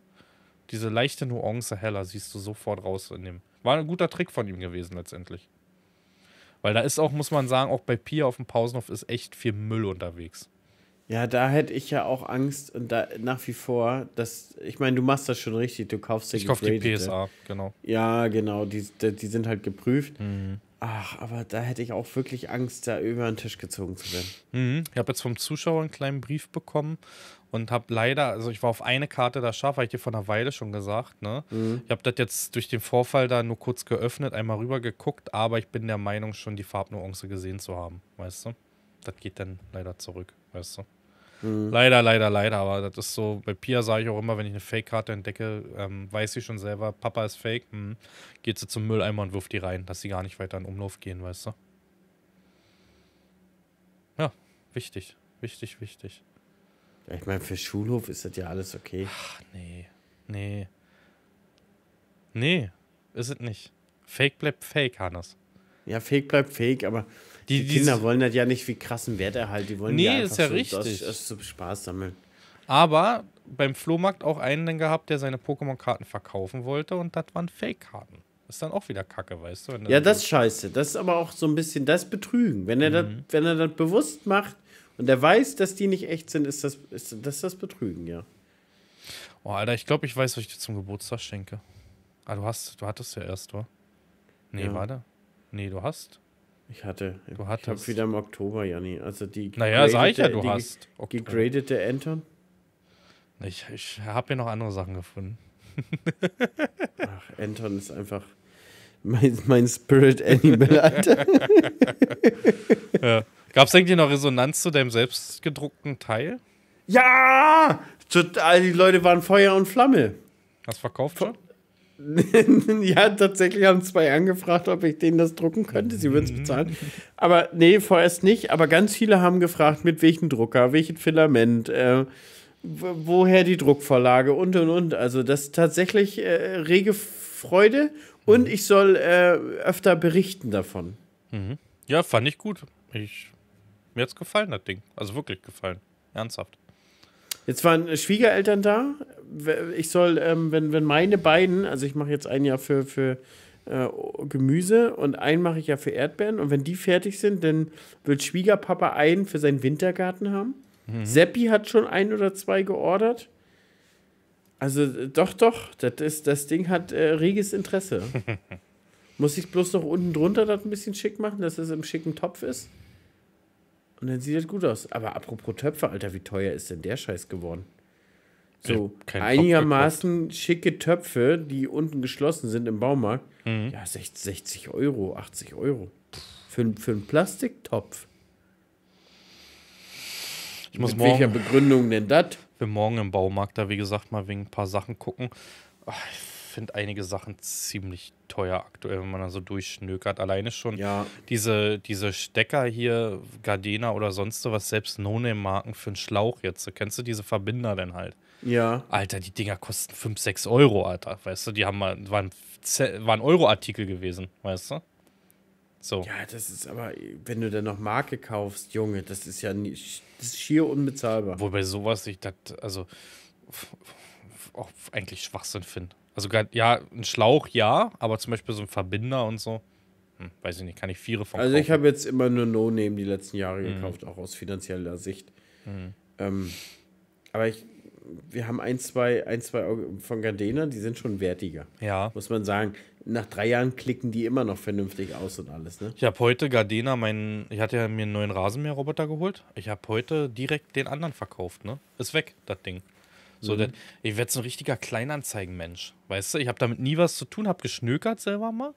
Diese leichte Nuance heller siehst du sofort raus in dem. War ein guter Trick von ihm gewesen letztendlich. Weil da ist auch, muss man sagen, auch bei Pia auf dem Pausenhof ist echt viel Müll unterwegs. Ja, da hätte ich ja auch Angst und da nach wie vor, dass ich meine, du machst das schon richtig, du kaufst dir Ich kauf die PSA, genau. Ja, genau, die, die sind halt geprüft. Mhm. Ach, aber da hätte ich auch wirklich Angst, da über den Tisch gezogen zu werden. Mhm. Ich habe jetzt vom Zuschauer einen kleinen Brief bekommen und habe leider, also ich war auf eine Karte da scharf, habe ich dir vor einer Weile schon gesagt. Ne? Mhm. Ich habe das jetzt durch den Vorfall da nur kurz geöffnet, einmal rüber geguckt, aber ich bin der Meinung, schon die Farbnuance gesehen zu haben, weißt du? Das geht dann leider zurück, weißt du? Mhm. Leider, leider, leider. Aber das ist so, bei Pia sage ich auch immer, wenn ich eine Fake-Karte entdecke, ähm, weiß sie schon selber, Papa ist fake, hm. geht sie zum Mülleimer und wirft die rein, dass sie gar nicht weiter in Umlauf gehen, weißt du? Ja, wichtig, wichtig, wichtig. Ja, ich meine, für Schulhof ist das ja alles okay. Ach, nee, nee. Nee, ist es nicht. Fake bleibt fake, Hannes. Ja, fake bleibt fake, aber die, die Kinder wollen das ja nicht wie krassen Werterhalt, die wollen nee, ja ist ja so, richtig. Das, das Spaß sammeln. Aber beim Flohmarkt auch einen dann gehabt, der seine Pokémon-Karten verkaufen wollte und das waren Fake-Karten. Ist dann auch wieder Kacke, weißt du? Ja, das ist scheiße. Das ist aber auch so ein bisschen das Betrügen. Wenn er, mhm. das, wenn er das bewusst macht und er weiß, dass die nicht echt sind, ist das ist das, das Betrügen, ja. Oh, Alter, ich glaube, ich weiß, was ich dir zum Geburtstag schenke. Ah, du hast, du hattest ja erst, oder? Nee, ja. warte. Nee, du hast. Ich hatte. Du hattest. Ich habe wieder im Oktober, Janni. Also die. Naja, sag ich ja, du hast. Gegradete Anton? Ich, ich habe hier noch andere Sachen gefunden. Ach, Anton ist einfach mein, mein Spirit Animal, Alter. ja. Gab es eigentlich noch Resonanz zu deinem selbstgedruckten Teil? Ja! die Leute waren Feuer und Flamme. Hast du verkauft schon? ja, tatsächlich haben zwei angefragt, ob ich denen das drucken könnte. Sie würden es mhm. bezahlen. Aber nee, vorerst nicht. Aber ganz viele haben gefragt, mit welchem Drucker, welchem Filament, äh, woher die Druckvorlage und und und. Also, das ist tatsächlich äh, rege Freude mhm. und ich soll äh, öfter berichten davon. Mhm. Ja, fand ich gut. Ich, mir hat es gefallen, das Ding. Also wirklich gefallen. Ernsthaft. Jetzt waren äh, Schwiegereltern da. Ich soll, ähm, wenn, wenn meine beiden, also ich mache jetzt ein Jahr für, für äh, Gemüse und einen mache ich ja für Erdbeeren. Und wenn die fertig sind, dann wird Schwiegerpapa einen für seinen Wintergarten haben. Mhm. Seppi hat schon ein oder zwei geordert. Also äh, doch, doch, das, ist, das Ding hat äh, reges Interesse. Muss ich bloß noch unten drunter das ein bisschen schick machen, dass es im schicken Topf ist? Und dann sieht das gut aus. Aber apropos Töpfe, Alter, wie teuer ist denn der Scheiß geworden? So einigermaßen schicke Töpfe, die unten geschlossen sind im Baumarkt. Mhm. Ja, 60, 60 Euro, 80 Euro. Für, für einen Plastiktopf. Ich muss Mit morgen, welcher Begründung denn das? Wir morgen im Baumarkt da, wie gesagt, mal wegen ein paar Sachen gucken. Ach, finde einige Sachen ziemlich teuer aktuell, wenn man da so durchschnökert. Alleine schon ja. diese, diese Stecker hier, Gardena oder sonst sowas, selbst No-Name-Marken für einen Schlauch jetzt. Kennst du diese Verbinder denn halt? Ja. Alter, die Dinger kosten 5, 6 Euro, Alter. Weißt du, die haben mal, waren, waren Euro-Artikel gewesen, weißt du? So. Ja, das ist aber, wenn du dann noch Marke kaufst, Junge, das ist ja nicht, das ist schier unbezahlbar. Wobei sowas ich das, also auch eigentlich Schwachsinn finde. Also ja, ein Schlauch ja, aber zum Beispiel so ein Verbinder und so. Hm, weiß ich nicht, kann ich viere von. Also kaufen. ich habe jetzt immer nur No-Name die letzten Jahre mhm. gekauft, auch aus finanzieller Sicht. Mhm. Ähm, aber ich, wir haben ein, zwei, ein, zwei von Gardena, die sind schon wertiger. Ja. Muss man sagen. Nach drei Jahren klicken die immer noch vernünftig aus und alles, ne? Ich habe heute Gardena meinen, ich hatte ja mir einen neuen Rasenmäherroboter geholt. Ich habe heute direkt den anderen verkauft, ne? Ist weg, das Ding. So, mhm. denn ich werde so ein richtiger Kleinanzeigenmensch. Weißt du, ich habe damit nie was zu tun, habe geschnökert selber mal,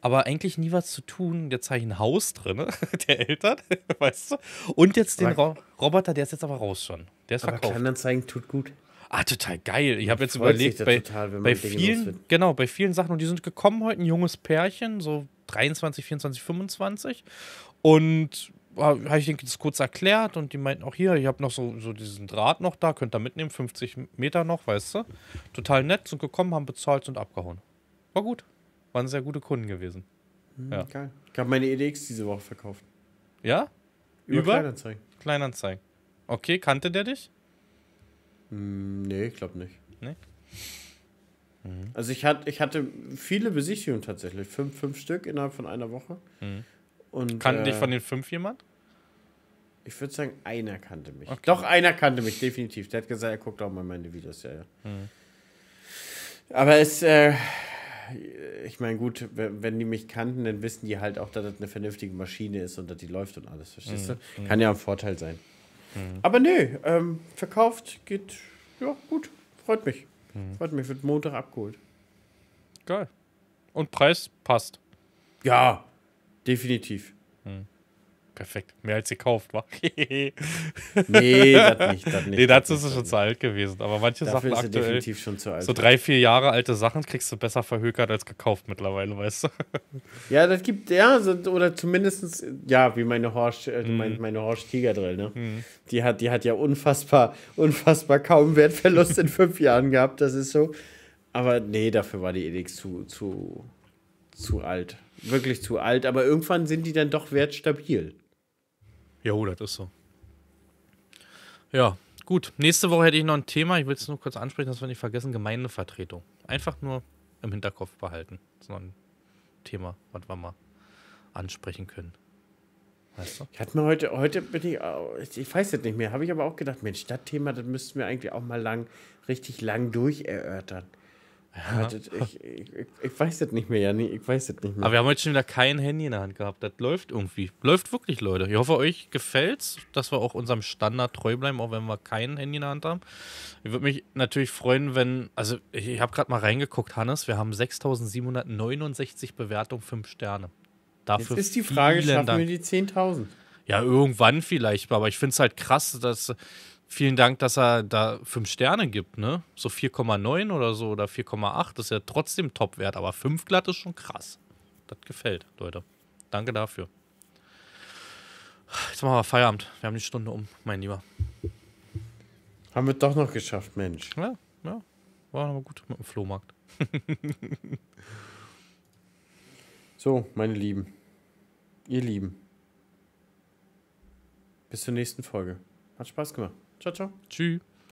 aber eigentlich nie was zu tun. Jetzt habe ich ein Haus drin, ne? der Eltern, weißt du? Und jetzt den Ro Roboter, der ist jetzt aber raus schon. Der ist aber verkauft. Kleinanzeigen tut gut. Ah, total geil. Ich habe jetzt überlegt, bei, total, bei vielen, genau, bei vielen Sachen, und die sind gekommen heute, ein junges Pärchen, so 23, 24, 25. Und habe ich das kurz erklärt und die meinten auch hier, ich habe noch so, so diesen Draht noch da, könnt ihr mitnehmen, 50 Meter noch, weißt du. Total nett, sind gekommen, haben bezahlt und abgehauen. War gut. Waren sehr gute Kunden gewesen. Mhm, ja. Geil. Ich habe meine EDX diese Woche verkauft. Ja? Über, Über? Kleinanzeigen. Kleinanzeigen. Okay, kannte der dich? Mm, nee, ich glaube nicht. Nee? Mhm. Also ich, hat, ich hatte viele Besichtigungen tatsächlich. Fünf, fünf Stück innerhalb von einer Woche. Mhm. Und, Kannte äh, dich von den fünf jemand? Ich würde sagen, einer kannte mich. Okay. Doch, einer kannte mich, definitiv. Der hat gesagt, er guckt auch mal meine Videos, ja, ja. Hm. Aber es, äh, ich meine, gut, wenn die mich kannten, dann wissen die halt auch, dass das eine vernünftige Maschine ist und dass die läuft und alles, verstehst hm. du? Mhm. Mhm. Kann ja ein Vorteil sein. Hm. Aber nö, ähm, verkauft geht, ja, gut, freut mich. Mhm. Freut mich, wird Montag abgeholt. Geil. Und Preis passt. Ja, definitiv. Mhm. Perfekt. Mehr als gekauft war. nee, das nicht, das nicht. Nee, dazu ist es schon zu alt gewesen. Aber manche Dafür Sachen aktuell. definitiv schon zu alt. So drei, vier Jahre alte Sachen kriegst du besser verhökert als gekauft mittlerweile, weißt du? Ja, das gibt, ja, so, oder zumindestens ja, wie meine Horsch, äh, mhm. meine, meine Horsch Tigerdrill, ne? Mhm. Die, hat, die hat ja unfassbar, unfassbar kaum Wertverlust in fünf Jahren gehabt, das ist so. Aber nee, dafür war die Elix zu, zu, zu alt. Wirklich zu alt. Aber irgendwann sind die dann doch wertstabil. Ja, das ist so. Ja, gut. Nächste Woche hätte ich noch ein Thema. Ich will es nur kurz ansprechen, dass wir nicht vergessen. Gemeindevertretung. Einfach nur im Hinterkopf behalten. Das ist noch ein Thema, was wir mal ansprechen können. Weißt du? Ich hatte mir heute, heute bin ich, ich weiß jetzt nicht mehr, habe ich aber auch gedacht, Mensch, das Thema, das müssten wir eigentlich auch mal lang, richtig lang durcherörtern. erörtern ja. Ich, ich, ich, weiß das nicht mehr, Janni. Ich weiß das nicht mehr. Aber wir haben heute schon wieder kein Handy in der Hand gehabt. Das läuft irgendwie. Läuft wirklich, Leute. Ich hoffe, euch gefällt es, dass wir auch unserem Standard treu bleiben, auch wenn wir kein Handy in der Hand haben. Ich würde mich natürlich freuen, wenn. Also, ich, ich habe gerade mal reingeguckt, Hannes. Wir haben 6769 Bewertungen, 5 Sterne. Dafür Jetzt ist die Frage, schaffen Dank. wir die 10.000? Ja, irgendwann vielleicht, aber ich finde es halt krass, dass vielen Dank, dass er da fünf Sterne gibt, ne? So 4,9 oder so oder 4,8 ist ja trotzdem Topwert, aber fünf glatt ist schon krass. Das gefällt, Leute. Danke dafür. Jetzt machen wir Feierabend. Wir haben die Stunde um, mein Lieber. Haben wir doch noch geschafft, Mensch. Ja, ja. War aber gut mit dem Flohmarkt. so, meine Lieben. Ihr Lieben. Bis zur nächsten Folge. Hat Spaß gemacht. Ciao, ciao. Tschüss.